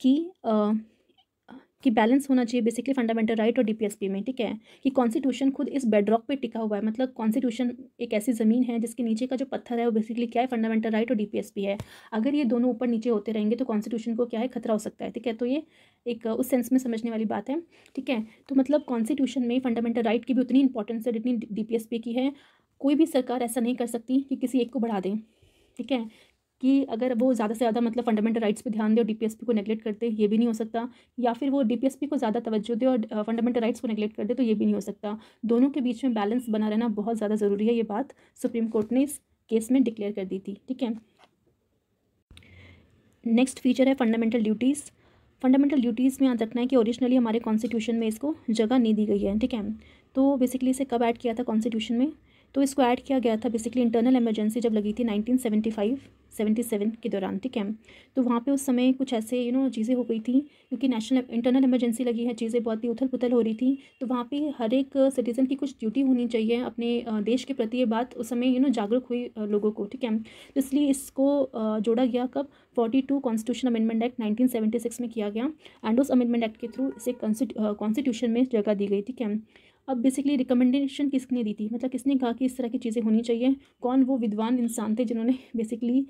कि कि बैलेंस होना चाहिए बेसिकली फंडामेंटल राइट और डीपीएसपी में ठीक है कि कॉन्स्टिट्यूशन खुद इस बेडरॉक पे टिका हुआ है मतलब कॉन्स्टिट्यूशन एक ऐसी ज़मीन है जिसके नीचे का जो पत्थर है वो बेसिकली क्या है फंडामेंटल राइट और डीपीएसपी है अगर ये दोनों ऊपर नीचे होते रहेंगे तो कॉन्स्टिट्यूशन को क्या है खतरा हो सकता है ठीक है तो ये एक उस सेंस में समझने वाली बात है ठीक है तो मतलब कॉन्स्टिट्यूशन में फंडामेंटल राइट की भी उतनी इंपॉर्टेंस है जितनी डी की है कोई भी सरकार ऐसा नहीं कर सकती कि किसी एक को बढ़ा दें ठीक है कि अगर वो ज़्यादा से ज़्यादा मतलब फंडामेंटल राइट्स पे ध्यान दे और डीपीएसपी को नेगलेक्ट करते ये भी नहीं हो सकता या फिर वो डीपीएसपी को ज़्यादा तवज्जो दे और फंडामेंटल राइट्स को नेगलेक्ट कर दे तो ये भी नहीं हो सकता दोनों के बीच में बैलेंस बना रहना बहुत ज़्यादा ज़रूरी है ये बात सुप्रीम कोर्ट ने इस केस में डिक्लेयर कर दी थी ठीक है नेक्स्ट फीचर है फंडामेंटल ड्यूटीज़ फंडामेंटल ड्यूटीज़ में याद रखना है कि ओरिजिनली हमारे कॉन्स्टिट्यूशन में इसको जगह नहीं दी गई है ठीक है तो बेसिकली इसे कब ऐड किया था कॉन्स्टिट्यूशन में तो इसको ऐड किया गया था बेसिकली इंटरनल इमरजेंसी जब लगी थी nineteen seventy five seventy seven के दौरान ठीक है तो वहाँ पे उस समय कुछ ऐसे यू नो चीज़ें हो गई थी क्योंकि नेशनल इंटरनल इमरजेंसी लगी है चीज़ें बहुत ही उथल पुथल हो रही थी तो वहाँ पे हर एक सिटीज़न की कुछ ड्यूटी होनी चाहिए अपने देश के प्रति ये बात उस समय यू नो जागरूक हुई लोगों को ठीक है तो इसलिए इसको जोड़ा गया कब forty two constitution amendment act nineteen seventy six में किया गया एंड उस अमेंडमेंट एक्ट के थ्रू इसे कॉन्स्टिट्यूशन में जगह दी गई ठीक है अब बेसिकली रिकमेंडेशन किसने दी थी मतलब किसने कहा कि इस तरह की चीज़ें होनी चाहिए कौन वो विद्वान इंसान थे जिन्होंने बेसिकली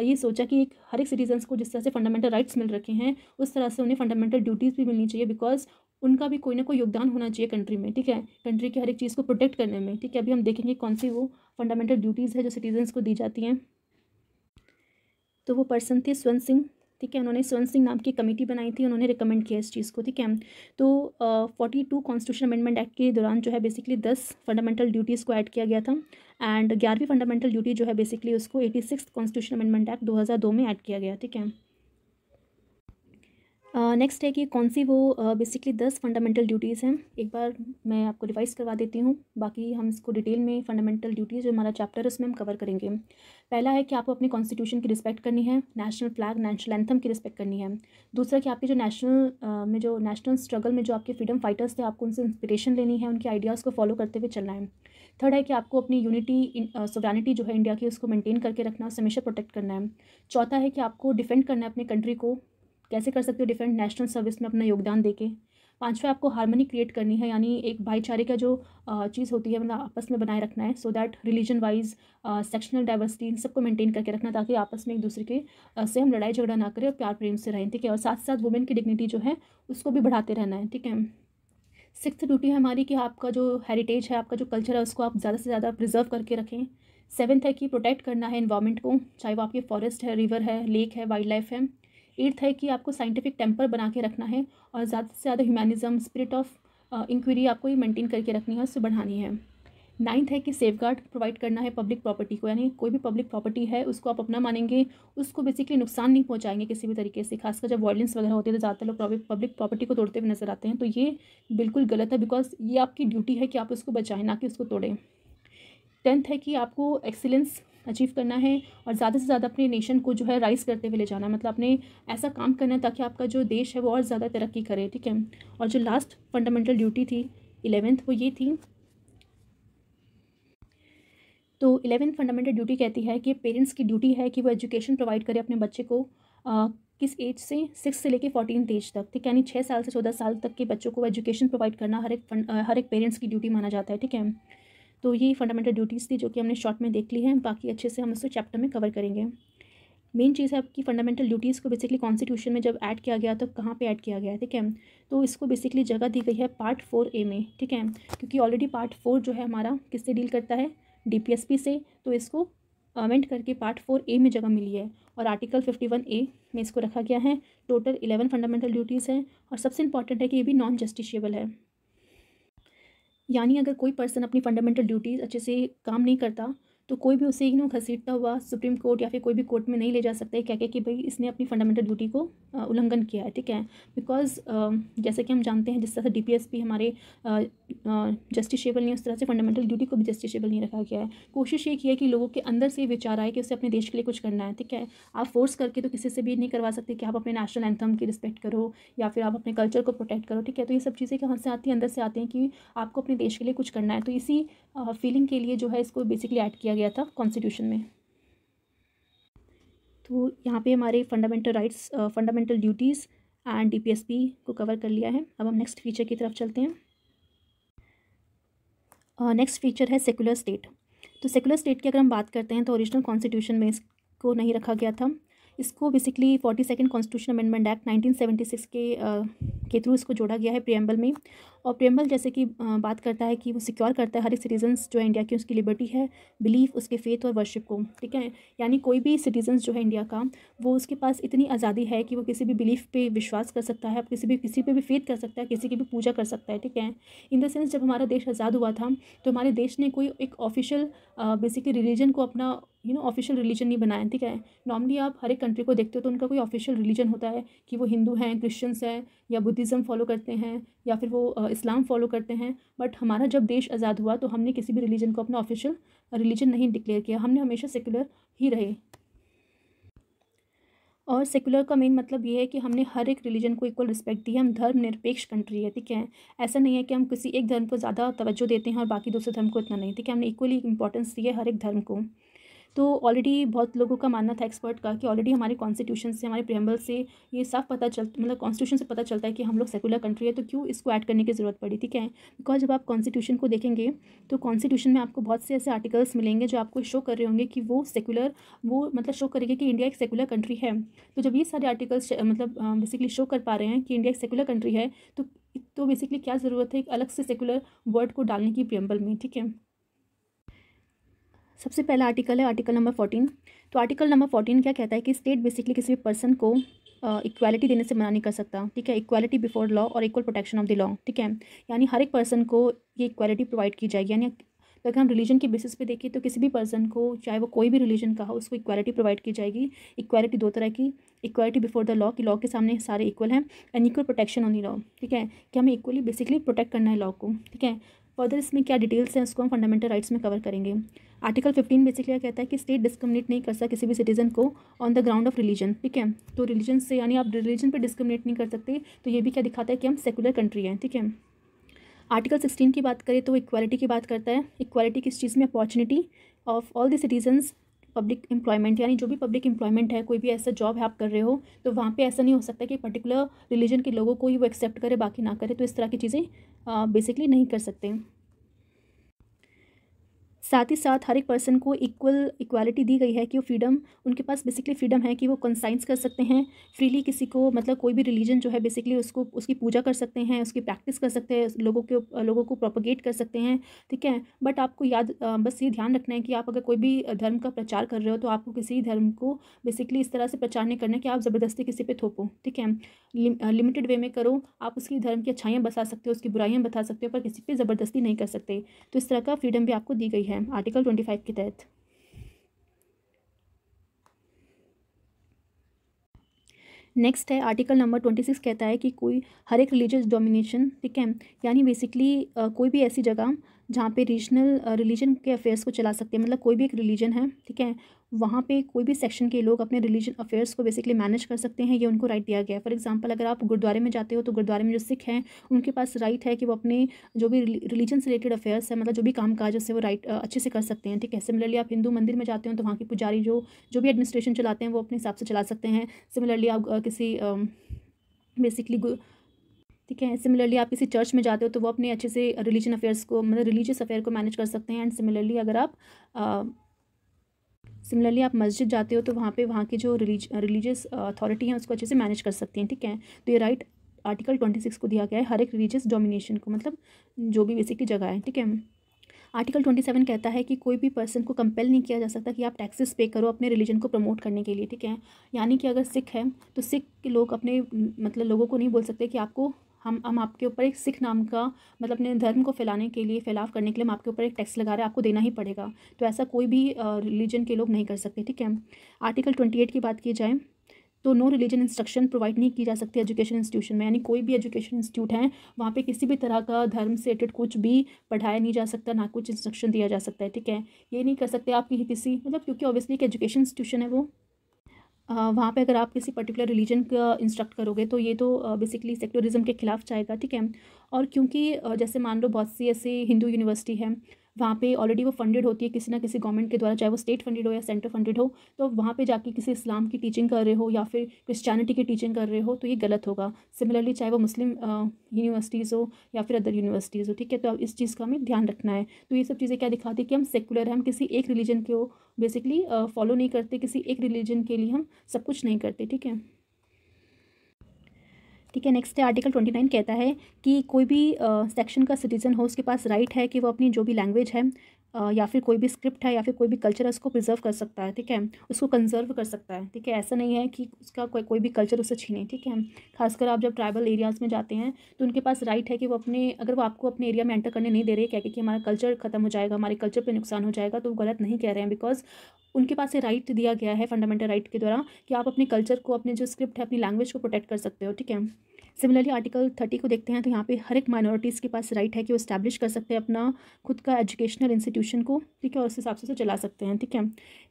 ये सोचा कि एक हर एक सिटीजन्स को जिस तरह से फंडामेंटल राइट्स मिल रखे हैं उस तरह से उन्हें फंडामेंटल ड्यूटीज़ भी मिलनी चाहिए बिकॉज उनका भी कोई ना कोई योगदान होना चाहिए कंट्री में ठीक है कंट्री की हर एक चीज़ को प्रोटेक्ट करने में ठीक है अभी हम देखेंगे कौन सी वो फंडामेंटल ड्यूटीज़ है जो सिटीजन्स को दी जाती हैं तो वो पर्सन थे स्वन सिंह ठीक है उन्होंने स्वर्ण सिंह नाम की कमेटी बनाई थी उन्होंने रिकमेंड किया इस चीज़ को ठीक है तो forty two constitution amendment act के दौरान जो है बेसिकली दस फंडामेंटल ड्यूटीज़ को ऐड किया गया था एंड ग्यारहवीं फंडामेंटल ड्यूटी जो है बेसिकली उसको eighty six constitution amendment act दो हज़ार दो में ऐड किया गया ठीक है नेक्स्ट uh, है कि कौन सी वो बेसिकली दस फंडामेंटल ड्यूटीज़ हैं एक बार मैं आपको रिवाइज़ करवा देती हूँ बाकी हम इसको डिटेल में फंडामेंटल ड्यूटीज़ जो हमारा चैप्टर है उसमें हम कवर करेंगे पहला है कि आपको अपने कॉन्स्टिट्यूशन की रिस्पेक्ट करनी है नेशनल फ्लैग नेशनल एंथम की रिस्पेक्ट करनी है दूसरा कि आपके जो नेशनल में जो नेशनल स्ट्रगल में जो आपके फ्रीडम फाइटर्स थे आपको उनसे इंस्पिरेशन लेनी है उनके आइडियाज़ को फॉलो करते हुए चलना है थर्ड है कि आपको अपनी यूनिटी सोवरानिटी जो है इंडिया की उसको मेनटेन करके रखना है हमेशा प्रोटेक्ट करना है चौथा है कि आपको डिफेंड करना है अपने कंट्री को कैसे कर सकते हो डिफेंड नेशनल सर्विस में अपना योगदान देके पाँचवा आपको हारमोनी क्रिएट करनी है यानी एक भाईचारे का जो चीज़ होती है मतलब आपस में बनाए रखना है so that religion wise sectional diversity इन सबको मेंटेन करके रखना ताकि आपस में एक दूसरे के से हम लड़ाई झगड़ा ना करें और प्यार प्रेम से रहें ठीक है और साथ साथ वुमेन की डिग्निटी जो है उसको भी बढ़ाते रहना है ठीक है सिक्स ड्यूटी है हमारी कि आपका जो हेरिटेज है आपका जो कल्चर है उसको आप ज़्यादा से ज़्यादा प्रिजर्व करके रखें सेवन्थ है कि प्रोटेक्ट करना है इन्वायरमेंट को चाहे वो आपके फॉरेस्ट है रिवर है लेक है वाइल्ड लाइफ है एट्थ है कि आपको साइंटिफिक टेम्पर बना के रखना है और ज़्यादा से ज़्यादा ह्यूमनिज़म स्पिरिट ऑफ इंक्वायरी आपको ये मेंटेन करके रखनी है उससे बढ़ानी है नाइन्थ है कि सेफ गार्ड प्रोवाइड करना है पब्लिक प्रॉपर्टी को यानी कोई भी पब्लिक प्रॉपर्टी है उसको आप अपना मानेंगे उसको बेसिकली नुकसान नहीं पहुंचाएंगे किसी भी तरीके से खासकर जब वॉयलेंस वगैरह होते हैं तो ज़्यादातर लोग पब्लिक प्रॉपर्टी को तोड़ते हुए नजर आते हैं तो ये बिल्कुल गलत है बिकॉज ये आपकी ड्यूटी है कि आप उसको बचाएं ना कि उसको तोड़ें टेंथ है कि आपको एक्सीलेंस अचीव करना है और ज़्यादा से ज़्यादा अपने नेशन को जो है राइज करते हुए ले जाना मतलब अपने ऐसा काम करना है ताकि आपका जो देश है वो और ज़्यादा तरक्की करे ठीक है और जो लास्ट फंडामेंटल ड्यूटी थी इलेवेंथ वो ये थी तो इलेवेंथ फंडामेंटल ड्यूटी कहती है कि पेरेंट्स की ड्यूटी है कि वो एजुकेशन प्रोवाइड करे अपने बच्चे को आ, किस एज से सिक्स से लेके फोर्टीन एज तक ठीक है यानी छः साल से चौदह साल तक के बच्चों को एजुकेशन प्रोवाइड करना हर एक फंड हर एक पेरेंट्स की ड्यूटी माना जाता है ठीक है तो यही फंडामेंटल ड्यूटीज़ थी जो कि हमने शॉर्ट में देख ली हैं बाकी अच्छे से हम इसको चैप्टर में कवर करेंगे मेन चीज़ है आपकी फंडामेंटल ड्यूटीज़ को बेसिकली कॉन्स्टिट्यूशन में जब ऐड किया गया तो कहाँ पे ऐड किया गया है ठीक है तो इसको बेसिकली जगह दी गई है पार्ट फोर ए में ठीक है क्योंकि ऑलरेडी पार्ट फोर जो है हमारा किससे डील करता है डीपीएसपी से तो इसको अमेंड करके पार्ट फोर ए में जगह मिली है और आर्टिकल फिफ्टी वन ए में इसको रखा गया है टोटल इलेवन फंडामेंटल ड्यूटीज़ हैं और सबसे इंपॉर्टेंट है कि ये भी नॉन जस्टिशियबल है यानी अगर कोई पर्सन अपनी फंडामेंटल ड्यूटीज़ अच्छे से काम नहीं करता तो कोई भी उसे यूँ घसीटता हुआ सुप्रीम कोर्ट या फिर कोई भी कोर्ट में नहीं ले जा सकता है क्या क्या कि भाई इसने अपनी फंडामेंटल ड्यूटी को उल्लंघन किया है ठीक है बिकॉज जैसे कि हम जानते हैं जिस तरह से पी हमारे जस्टिसेबल नहीं उस तरह से फंडामेंटल ड्यूटी को भी जस्टिसेबल नहीं रखा गया है कोशिश ये की है कि लोगों के अंदर से विचार आए कि उसे अपने देश के लिए कुछ करना है ठीक है आप फोर्स करके तो किसी से भी नहीं करवा सकते कि आप अपने नेशनल एंथम की रिस्पेक्ट करो या फिर आप अपने कल्चर को प्रोटेक्ट करो ठीक है तो ये सब चीज़ें कहाँ से आती हैं अंदर से आती हैं कि आपको अपने देश के लिए कुछ करना है तो इसी फीलिंग के लिए जो है इसको बेसिकली ऐड किया दिया गया था कॉन्स्टिट्यूशन में तो यहाँ पे हमारे fundamental rights fundamental duties and DPSP को कवर कर लिया है अब हम नेक्स्ट फीचर की तरफ चलते हैं नेक्स्ट uh, फीचर है सेकुलर स्टेट तो सेकुलर स्टेट की अगर हम बात करते हैं तो ओरिजिनल कॉन्स्टिट्यूशन में इसको नहीं रखा गया था इसको basically forty second constitution amendment act 1976 के uh, के थ्रू इसको जोड़ा गया है प्रियम्बल में और प्रेम्बल जैसे कि बात करता है कि वो सिक्योर करता है हर एक सिटीजन्स जो है इंडिया की उसकी लिबर्टी है बिलीफ उसके फेथ और वर्शिप को ठीक है यानी कोई भी सिटीजन्स जो है इंडिया का वो उसके पास इतनी आज़ादी है कि वो किसी भी बिलीफ पे विश्वास कर सकता है किसी भी किसी पर भी फेथ कर सकता है किसी की भी पूजा कर सकता है ठीक है इन द सेंस जब हमारा देश आज़ाद हुआ था तो हमारे देश ने कोई एक ऑफिशियल बेसिकली रिलीजन को अपना यू नो ऑफिशियल रिलीजन नहीं बनाया ठीक है नॉर्मली आप हर एक कंट्री को देखते हो तो उनका कोई ऑफिशियल रिलीजन होता है कि वो हिंदू हैं क्रिश्चियंस हैं या बुद्धिज़्म फॉलो करते हैं या फिर वो इस्लाम फॉलो करते हैं बट हमारा जब देश आज़ाद हुआ तो हमने किसी भी रिलीजन को अपना ऑफिशियल रिलीजन नहीं डिक्लेयर किया हमने हमेशा सेकुलर ही रहे और सेकुलर का मेन मतलब ये है कि हमने हर एक रिलीजन को इक्वल रिस्पेक्ट दी है हम धर्म निरपेक्ष कंट्री है ठीक है ऐसा नहीं है कि हम किसी एक धर्म को ज़्यादा तवज्जो देते हैं और बाकी दूसरे धर्म को इतना नहीं ठीक है हमने इक्वली इंपॉर्टेंस दी है हर एक धर्म को तो ऑलरेडी बहुत लोगों का मानना था एक्सपर्ट का कि ऑलरेडी हमारे कॉन्स्टिट्यूशन से हमारे प्रेम्बल से ये साफ पता चल मतलब कॉन्स्टिट्यूशन से पता चलता है कि हम लोग सेकुलर कंट्री है तो क्यों इसको ऐड करने की ज़रूरत पड़ी ठीक है बिकॉज जब आप कॉन्स्टिट्यूशन को देखेंगे तो कॉन्स्टिट्यूशन में आपको बहुत से ऐसे आर्टिकल्स मिलेंगे जो आपको शो कर रहे होंगे कि वो सेकुलर वो मतलब शो करेंगे कि इंडिया एक सेकुलर कंट्री है तो जब ये सारे आर्टिकल्स मतलब बेसिकली शो कर पा रहे हैं कि इंडिया एक सेकुलर कंट्री है तो तो बेसिकली क्या ज़रूरत है एक अलग से सेकुलर वर्ड को डालने की प्रियम्बल में ठीक है सबसे पहला आर्टिकल है आर्टिकल नंबर फोर्टीन तो आर्टिकल नंबर फोर्टीन क्या कहता है कि स्टेट बेसिकली किसी भी पर्सन को इक्वालिटी uh, देने से मना नहीं कर सकता ठीक है इक्वालिटी बिफोर लॉ और equal protection of the law ठीक है यानी हर एक पर्सन को ये इक्वालिटी प्रोवाइड की जाएगी यानी तो अगर हम रिलीजन के बेसिस पे देखें तो किसी भी पर्सन को चाहे वो कोई भी रिलीजन का हो उसको इक्वालिटी प्रोवाइड की जाएगी इक्वालिटी दो तरह की इक्वालिटी बिफोर द लॉ कि लॉ के सामने सारे इक्वल हैं and equal protection on the law ठीक है कि हमें इक्वली बेसिकली प्रोटेक्ट करना है लॉ को ठीक है फर्दर इसमें क्या डिटेल्स हैं उसको हम फंडामेंटल राइट्स में कवर करेंगे आर्टिकल फिफ्टीन बेसिकली कहता है कि स्टेट डिस्क्रिमिनेट नहीं कर सकता किसी भी सिटीजन को on the ground of religion ठीक है तो रिलीजन से यानी आप रिलीजन पर डिस्क्रिमिनेट नहीं कर सकते तो ये भी क्या दिखाता है कि हम सेकुलर कंट्री हैं ठीक है आर्टिकल सिक्सटीन की बात करें तो इक्वालिटी की बात करता है इक्वालिटी किस चीज़ में opportunity of all the citizens public employment यानी जो भी पब्लिक एम्प्लॉयमेंट है कोई भी ऐसा जॉब है आप कर रहे हो तो वहाँ पे ऐसा नहीं हो सकता कि पर्टिकुलर रिलीजन के लोगों को ही वो एक्सेप्ट करे बाकी ना करे तो इस तरह की चीज़ें बेसिकली नहीं कर सकते साथ ही साथ हर एक पर्सन को इक्वल इक्वालिटी दी गई है कि वो फ्रीडम उनके पास बेसिकली फ्रीडम है कि वो कंसाइंस कर सकते हैं फ्रीली किसी को मतलब कोई भी रिलीजन जो है बेसिकली उसको उसकी पूजा कर सकते हैं उसकी प्रैक्टिस कर सकते हैं लोगों के लोगों को प्रोपोगेट कर सकते हैं ठीक है बट आपको याद बस ये ध्यान रखना है कि आप अगर कोई भी धर्म का प्रचार कर रहे हो तो आपको किसी धर्म को बेसिकली इस तरह से प्रचार नहीं करना कि आप ज़बरदस्ती किसी पर थोपो ठीक है लिमिटेड वे में करो आप उसकी धर्म की अच्छाइयाँ बता सकते हो उसकी बुराइयाँ बता सकते हो पर किसी पर ज़बरदस्ती नहीं कर सकते तो इस तरह का फ्रीडम भी आपको दी गई है हैं आर्टिकल ट्वेंटी फाइव के तहत नेक्स्ट है आर्टिकल नंबर ट्वेंटी सिक्स कहता है कि कोई हर एक रिलीजियस डोमिनेशन ठीक है यानी बेसिकली कोई भी ऐसी जगह जहाँ पे रीजनल रिलीजन के अफेयर्स को चला सकते हैं मतलब कोई भी एक रिलीजन है ठीक है वहाँ पे कोई भी सेक्शन के लोग अपने रिलीजन अफेयर्स को बेसिकली मैनेज कर सकते हैं ये उनको राइट दिया गया है फॉर एग्जांपल अगर आप गुरुद्वारे में जाते हो तो गुरुद्वारे में जो सिख हैं उनके पास राइट है कि वो अपने जो भी रिलीजन से रिलेटेड अफेयर्स है मतलब जो भी काम काज उससे वो राइट अच्छे से कर सकते हैं ठीक है सिमिलरली आप हिंदू मंदिर में जाते हो तो वहाँ के पुजारी जो जो भी एडमिनिस्ट्रेशन चलाते हैं वो अपने हिसाब से चला सकते हैं सिमिलरली आप किसी बेसिकली ठीक है सिमिलरली आप किसी चर्च में जाते हो तो वो अपने अच्छे से रिलीजन अफेयर्स को मतलब रिलीजियस अफेयर को मैनेज कर सकते हैं एंड सिमिलरली अगर आप सिमिलरली आप मस्जिद जाते हो तो वहाँ पे वहाँ की जो रिलीज रिलीजियस अथॉरिटी है उसको अच्छे से मैनेज कर सकती हैं ठीक है तो ये राइट आर्टिकल ट्वेंटी सिक्स को दिया गया है हर एक रिलीजियस डोमिनेशन को मतलब जो भी बेसिकली जगह है ठीक है आर्टिकल ट्वेंटी सेवन कहता है कि कोई भी पर्सन को कंपेल नहीं किया जा सकता कि आप टैक्सेस पे करो अपने रिलीजन को प्रमोट करने के लिए ठीक है यानी कि अगर सिख है तो सिख के लोग अपने मतलब लोगों को नहीं बोल सकते कि आपको हम हम आपके ऊपर एक सिख नाम का मतलब अपने धर्म को फैलाने के लिए फैलाव करने के लिए हम आपके ऊपर एक टैक्स लगा रहे हैं आपको देना ही पड़ेगा तो ऐसा कोई भी रिलीजन के लोग नहीं कर सकते ठीक है आर्टिकल ट्वेंटी एट की बात की जाए तो नो रिलीजन इंस्ट्रक्शन प्रोवाइड नहीं की जा सकती एजुकेशन इंस्टीट्यूशन में यानी कोई भी एजुकेशन इंस्टीट्यूट है वहाँ पे किसी भी तरह का धर्म से रिलेटेड कुछ भी पढ़ाया नहीं जा सकता ना कुछ इंस्ट्रक्शन दिया जा सकता है ठीक है ये नहीं कर सकते आप किसी मतलब क्योंकि ऑब्वियसली एक एजुकेशन इंस्टीट्यूशन है वो वहाँ पे अगर आप किसी पर्टिकुलर रिलीजन का इंस्ट्रक्ट करोगे तो ये तो बेसिकली सेक्टरिज्म के खिलाफ जाएगा ठीक है और क्योंकि जैसे मान लो बहुत सी ऐसी हिंदू यूनिवर्सिटी है वहाँ पे ऑलरेडी वो फंडेड होती है किसी ना किसी गवर्नमेंट के द्वारा चाहे वो स्टेट फंडेड हो या सेंटर फंडेड हो तो वहाँ पे जाके किसी इस्लाम की टीचिंग कर रहे हो या फिर क्रिश्चियनिटी की टीचिंग कर रहे हो तो ये गलत होगा सिमिलरली चाहे वो मुस्लिम यूनिवर्सिटीज़ हो या फिर अदर यूनिवर्सिटीज़ हो ठीक है तो अब इस चीज़ का हमें ध्यान रखना है तो ये सब चीज़ें क्या दिखाती है कि हम सेकुलर हैं हम किसी एक रिलीजन को बेसिकली फॉलो नहीं करते किसी एक रिलीजन के लिए हम सब कुछ नहीं करते ठीक है ठीक है नेक्स्ट है आर्टिकल ट्वेंटी नाइन कहता है कि कोई भी सेक्शन uh, का सिटीज़न हो उसके पास राइट right है कि वो अपनी जो भी लैंग्वेज है या फिर कोई भी स्क्रिप्ट है या फिर कोई भी कल्चर है उसको प्रिजर्व कर सकता है ठीक है उसको कंजर्व कर सकता है ठीक है ऐसा नहीं है कि उसका कोई कोई भी कल्चर उससे छीने ठीक है खासकर आप जब ट्राइबल एरियाज़ में जाते हैं तो उनके पास राइट है कि वो अपने अगर वो आपको अपने एरिया में एंटर करने नहीं दे रहे क्या कि हमारा कल्चर खत्म हो जाएगा हमारे कल्चर पर नुकसान हो जाएगा तो वो गलत नहीं कह रहे हैं बिकॉज उनके पास ये राइट दिया गया है फंडामेंटल राइट के द्वारा कि आप अपने कल्चर को अपने जो स्क्रिप्ट है अपनी लैंग्वेज को प्रोटेक्ट कर सकते हो ठीक है सिमिलरली आर्टिकल थर्टी को देखते हैं तो यहाँ पे हर एक माइनॉरिटीज़ के पास राइट है कि वो इस्टेब्लिश कर सकते हैं अपना खुद का एजुकेशनल इंस्टीट्यूशन कॉन्स्टिट्यूशन को ठीक है और उस हिसाब से चला सकते हैं ठीक है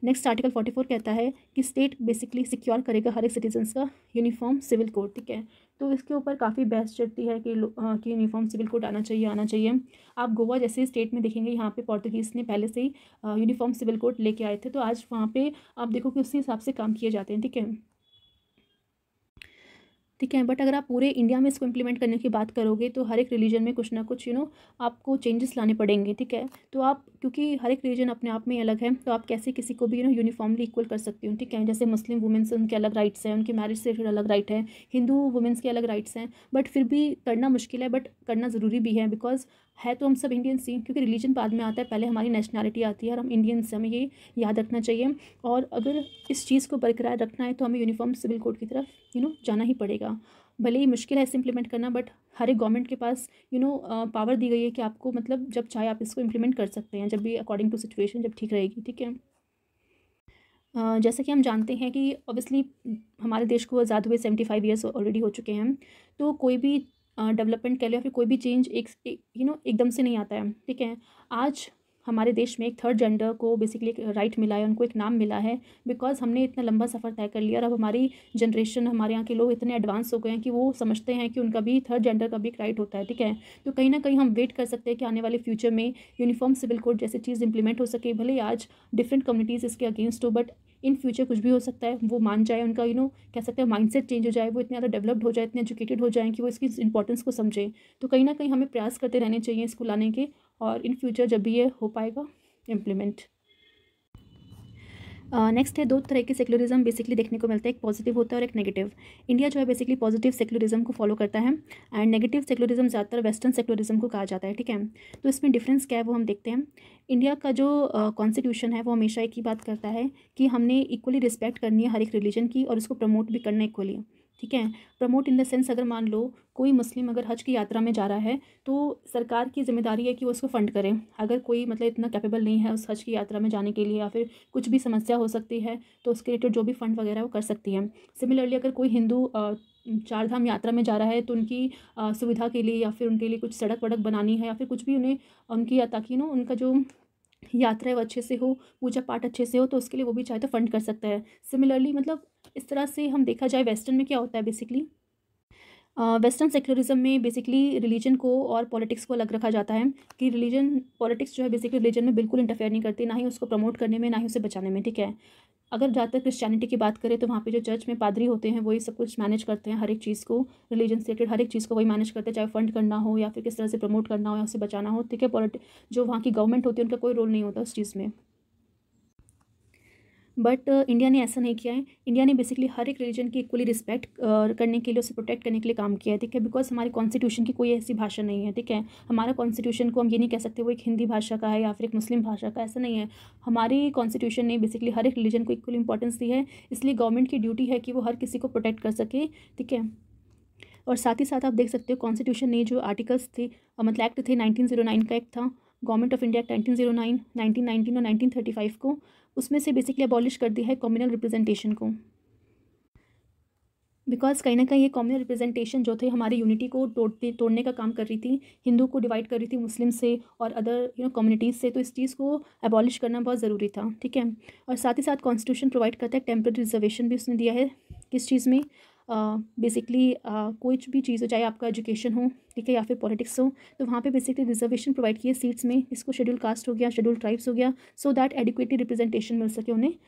नेक्स्ट आर्टिकल फोर्टी फोर कहता है कि स्टेट बेसिकली सिक्योर करेगा हर एक सिटीजन्स का यूनिफॉर्म सिविल कोड ठीक है तो इसके ऊपर काफ़ी बहस चलती है कि कि यूनिफॉर्म सिविल कोड आना चाहिए आना चाहिए आप गोवा जैसे स्टेट में देखेंगे यहाँ पे पोर्तुगीज़ ने पहले से ही यूनिफॉर्म सिविल कोड लेके आए थे तो आज वहाँ पे आप देखो कि उसी हिसाब से काम किए जाते हैं ठीक है ठीक है बट अगर आप पूरे इंडिया में इसको इम्प्लीमेंट करने की बात करोगे तो हर एक रिलीजन में कुछ ना कुछ यू नो आपको चेंजेस लाने पड़ेंगे ठीक है तो आप क्योंकि हर एक रिलीजन अपने आप में अलग है तो आप कैसे किसी को भी यू नो यूनिफॉर्मली इक्वल कर सकती हूँ ठीक है जैसे मुस्लिम वुमेंस उनके अलग राइट्स हैं उनके मैरिज से फिर अलग राइट है हिंदू वुमेंस के अलग राइट्स हैं बट फिर भी करना मुश्किल है बट करना ज़रूरी भी है बिकॉज है तो हम सब इंडियन सी क्योंकि रिलीजन बाद में आता है पहले हमारी नेशनैलिटी आती है और हम इंडियंस हमें ये याद रखना चाहिए और अगर इस चीज़ को बरकरार रखना है तो हमें यूनिफॉर्म सिविल कोड की तरफ यू नो जाना ही पड़ेगा भले ही मुश्किल है इसे इम्प्लीमेंट करना बट हर एक गवर्नमेंट के पास यू नो पावर दी गई है कि आपको मतलब जब चाहे आप इसको इम्प्लीमेंट कर सकते हैं जब भी अकॉर्डिंग टू सिचुएशन जब ठीक रहेगी ठीक है Uh, जैसा कि हम जानते हैं कि ऑब्वियसली हमारे देश को आज़ाद हुए सेवेंटी फाइव ईयर्स ऑलरेडी हो चुके हैं तो कोई भी डेवलपमेंट कह लो या फिर कोई भी चेंज एक यू नो एकदम से नहीं आता है ठीक है आज हमारे देश में एक थर्ड जेंडर को बेसिकली एक राइट मिला है उनको एक नाम मिला है बिकॉज हमने इतना लंबा सफ़र तय कर लिया और अब हमारी जनरेशन हमारे यहाँ के लोग इतने एडवांस हो गए हैं कि वो समझते हैं कि उनका भी थर्ड जेंडर का भी एक राइट होता है ठीक है तो कहीं ना कहीं हम वेट कर सकते हैं कि आने वाले फ्यूचर में यूनिफॉर्म सिविल कोड जैसी चीज़ इंप्लीमेंट हो सके भले आज डिफरेंट कम्युनिटीज़ इसके अगेंस्ट हो बट इन फ्यूचर कुछ भी हो सकता है वो मान जाए उनका यू नो कह सकते हैं माइंडसेट चेंज हो जाए वो इतने ज़्यादा डेवलप्ड हो जाए इतने एजुकेटेड हो जाएँ कि वो इसकी इंपॉर्टेंस को समझें तो कहीं ना कहीं हमें प्रयास करते रहने चाहिए इसको लाने के और इन फ्यूचर जब भी ये हो पाएगा इम्प्लीमेंट नेक्स्ट है दो तरह के सेकुलरिज्म बेसिकली देखने को मिलता है एक पॉजिटिव होता है और एक नेगेटिव इंडिया जो है बेसिकली पॉजिटिव सेकुलरिज्म को फॉलो करता है एंड नेगेटिव सेकुलरिज्म ज़्यादातर वेस्टर्न सेकुलरिज्म को कहा जाता है ठीक है तो इसमें डिफरेंस क्या है वो हम देखते हैं इंडिया का जो कॉन्स्टिट्यूशन uh, है वो हमेशा एक ही बात करता है कि हमने इक्वली रिस्पेक्ट करनी है हर एक रिलीजन की और उसको प्रमोट भी करना है इक्वली ठीक है प्रमोट इन द सेंस अगर मान लो कोई मुस्लिम अगर हज की यात्रा में जा रहा है तो सरकार की जिम्मेदारी है कि वो उसको फ़ंड करे अगर कोई मतलब इतना कैपेबल नहीं है उस हज की यात्रा में जाने के लिए या फिर कुछ भी समस्या हो सकती है तो उसके रिलेटेड जो भी फ़ंड वगैरह वो कर सकती है सिमिलरली अगर कोई हिंदू चार धाम यात्रा में जा रहा है तो उनकी सुविधा के लिए या फिर उनके लिए कुछ सड़क वड़क बनानी है या फिर कुछ भी उन्हें उनकी या ताकि ना उनका जो यात्रा है वो अच्छे से हो पूजा पाठ अच्छे से हो तो उसके लिए वो भी चाहे तो फ़ंड कर सकता है सिमिलरली मतलब इस तरह से हम देखा जाए वेस्टर्न में क्या होता है बेसिकली वेस्टर्न सेकुलरिज्म में बेसिकली रिलीजन को और पॉलिटिक्स को अलग रखा जाता है कि रिलीजन पॉलिटिक्स जो है बेसिकली रिलीजन में बिल्कुल इंटरफेयर नहीं करती ना ही उसको प्रमोट करने में ना ही उसे बचाने में ठीक है अगर ज़्यादातर क्रिश्चियनिटी की बात करें तो वहाँ पे जो चर्च में पादरी होते हैं वही सब कुछ मैनेज करते हैं हर एक चीज़ को रिलीजन से रिलेटेड हर एक चीज़ को वही मैनेज करते हैं चाहे फंड करना हो या फिर किस तरह से प्रमोट करना हो या उसे बचाना हो ठीक है पॉलिटिक जो वहाँ की गवर्नमेंट होती है उनका कोई रोल नहीं होता उस चीज़ में बट इंडिया uh, ने ऐसा नहीं किया है इंडिया ने बेसिकली हर एक रिलीजन की इक्वली रिस्पेक्ट uh, करने के लिए उसे प्रोटेक्ट करने के लिए काम किया है ठीक है बिकॉज हमारे कॉन्स्टिट्यूशन की कोई ऐसी भाषा नहीं है ठीक है हमारा कॉन्स्टिट्यूशन को हम ये नहीं कह सकते वो एक हिंदी भाषा का है या फिर एक मुस्लिम भाषा का ऐसा नहीं है हमारे कॉन्स्टिट्यूशन ने बेसिकली हर एक रिलीजन को इक्वली इंपॉर्टेंस दी है इसलिए गवर्नमेंट की ड्यूटी है कि वो हर किसी को प्रोटेक्ट कर सके ठीक है और साथ ही साथ आप देख सकते हो कॉन्स्टिट्यूशन ने जो आर्टिकल्स थे मतलब एक्ट थे नाइनटीन का एक्ट था government of India act nineteen zero और नाइनटीन को उसमें से बेसिकली अबॉलिश कर दिया है कॉम्युनल रिप्रेजेंटेशन को बिकॉज कहीं ना कहीं ये कॉम्युनल रिप्रेजेंटेशन जो थे हमारी यूनिटी को तोड़ते तोड़ने का काम कर रही थी हिंदू को डिवाइड कर रही थी मुस्लिम से और अदर यू नो कम्युनिटीज़ से तो इस चीज़ को एबॉलिश करना बहुत ज़रूरी था ठीक है और साथ ही साथ कॉन्स्टिट्यूशन प्रोवाइड करता है टेम्प्रेरी रिजर्वेशन भी उसने दिया है किस चीज़ में बेसिकली कोई भी चीज़ हो चाहे आपका एजुकेशन हो ठीक है या फिर पॉलिटिक्स हो तो वहाँ पे बेसिकली रिजर्वेशन प्रोवाइड किए सीट्स में इसको शेड्यूल कास्ट हो गया शेड्यूल ट्राइब्स हो गया सो दैट एडिक्वेटली रिप्रेजेंटेशन मिल सके उन्हें uh,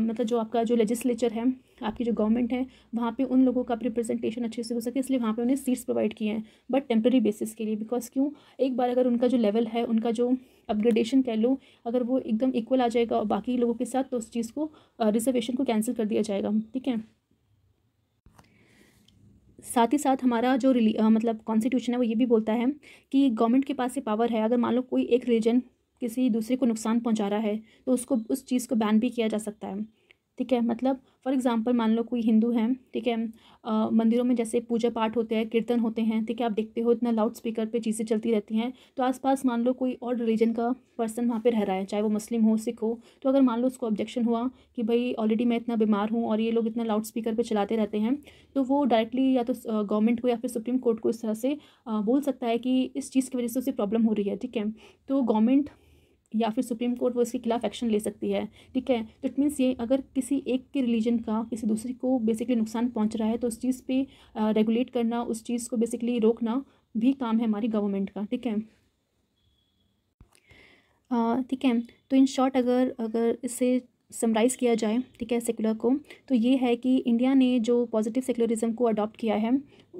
मतलब जो आपका जो लेजिस्लेचर है आपकी जो गवर्नमेंट है वहाँ पर उन लोगों का रिप्रेजेंटेशन अच्छे से हो सके इसलिए वहाँ पर उन्हें सीट्स प्रोवाइड किए हैं बट टेम्प्रेरी बेसिस के लिए बिकॉज क्यों एक बार अगर उनका जो लेवल है उनका जो अपग्रेडेशन कह लो अगर वो एकदम इक्वल आ जाएगा और बाकी लोगों के साथ तो उस चीज़ को रिजर्वेशन को कैंसिल कर दिया जाएगा ठीक है साथ ही साथ हमारा जो रिली आ, मतलब कॉन्स्टिट्यूशन है वो ये भी बोलता है कि गवर्नमेंट के पास ये पावर है अगर मान लो कोई एक रिलीजन किसी दूसरे को नुकसान पहुंचा रहा है तो उसको उस चीज़ को बैन भी किया जा सकता है ठीक है मतलब फॉर एग्जांपल मान लो कोई हिंदू है ठीक है मंदिरों में जैसे पूजा पाठ होते हैं कीर्तन होते हैं ठीक है आप देखते हो इतना लाउड स्पीकर पे चीज़ें चलती रहती हैं तो आसपास मान लो कोई और रिलीजन का पर्सन वहाँ पे रह रहा है चाहे वो मुस्लिम हो सिख हो तो अगर मान लो उसको ऑब्जेक्शन हुआ कि भाई ऑलरेडी मैं इतना बीमार हूँ और ये लोग इतना लाउड स्पीकर पर चलाते रहते हैं तो वो डायरेक्टली या तो गवर्नमेंट को या फिर सुप्रीम कोर्ट को इस तरह से बोल सकता है कि इस चीज़ की वजह से उसे प्रॉब्लम हो रही है ठीक है तो गवर्नमेंट या फिर सुप्रीम कोर्ट वो इसके खिलाफ एक्शन ले सकती है ठीक है तो इट मीन्स ये अगर किसी एक के रिलीजन का किसी दूसरे को बेसिकली नुकसान पहुंच रहा है तो उस चीज़ पे रेगुलेट करना उस चीज़ को बेसिकली रोकना भी काम है हमारी गवर्नमेंट का ठीक है ठीक है तो इन शॉर्ट अगर अगर इसे समराइज़ किया जाए ठीक है सेकुलर को तो ये है कि इंडिया ने जो पॉजिटिव सेकुलरिज्म को अडॉप्ट किया है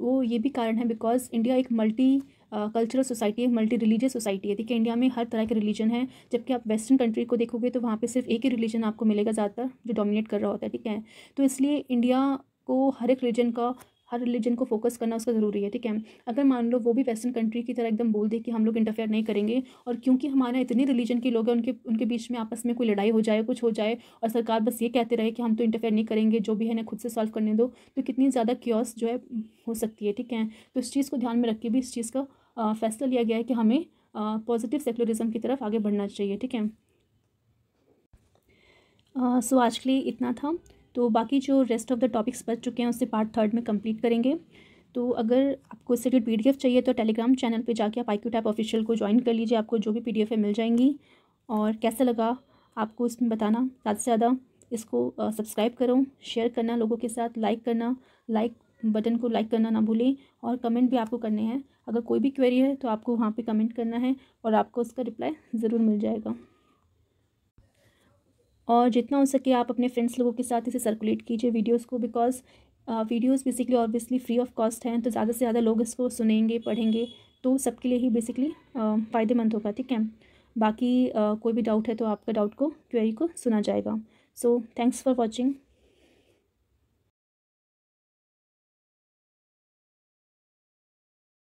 वो ये भी कारण है बिकॉज इंडिया एक मल्टी कल्चरल सोसाइटी है मल्टी रिलीजियस सोसाइटी है ठीक है इंडिया में हर तरह के रिलीजन है जबकि आप वेस्टर्न कंट्री को देखोगे तो वहाँ पर सिर्फ एक ही रिलीजन आपको मिलेगा ज़्यादातर जो डोमिनेट कर रहा होता है ठीक है तो इसलिए इंडिया को हर एक रिलीजन का हर रिलीजन को फोकस करना उसका ज़रूरी है ठीक है अगर मान लो वो भी वेस्टर्न कंट्री की तरह एकदम बोल दे कि हम लोग इंटरफेयर नहीं करेंगे और क्योंकि हमारे इतने रिलीजन के लोग हैं उनके उनके बीच में आपस में कोई लड़ाई हो जाए कुछ हो जाए और सरकार बस ये कहते रहे कि हम तो इंटरफेयर नहीं करेंगे जो भी है ना खुद से सॉल्व करने दो तो कितनी ज़्यादा क्योस जो है हो सकती है ठीक है तो इस चीज़ को ध्यान में रख के भी इस चीज़ का फैसला लिया गया है कि हमें पॉजिटिव सेकुलरिज्म की तरफ आगे बढ़ना चाहिए ठीक है सो आज के लिए इतना था तो बाकी जो रेस्ट ऑफ द टॉपिक्स बच चुके हैं उससे पार्ट थर्ड में कंप्लीट करेंगे तो अगर आपको इससे रिलेटेड पी चाहिए तो टेलीग्राम चैनल पे जाके आप आईक्यू टैप ऑफिशियल को ज्वाइन कर लीजिए आपको जो भी पी है मिल जाएंगी और कैसा लगा आपको इसमें बताना ज़्यादा से ज़्यादा इसको सब्सक्राइब करो शेयर करना लोगों के साथ लाइक करना लाइक बटन को लाइक करना ना भूलें और कमेंट भी आपको करने हैं अगर कोई भी क्वेरी है तो आपको वहाँ पे कमेंट करना है और आपको उसका रिप्लाई ज़रूर मिल जाएगा और जितना हो सके आप अपने फ्रेंड्स लोगों के साथ इसे सर्कुलेट कीजिए वीडियोस को because videos basically obviously free of cost हैं तो ज़्यादा से ज़्यादा लोग इसको सुनेंगे पढ़ेंगे तो सबके लिए ही बेसिकली फ़ायदेमंद होगा ठीक है बाकी कोई भी डाउट है तो आपका डाउट को क्वेरी को सुना जाएगा सो थैंक्स फॉर वॉचिंग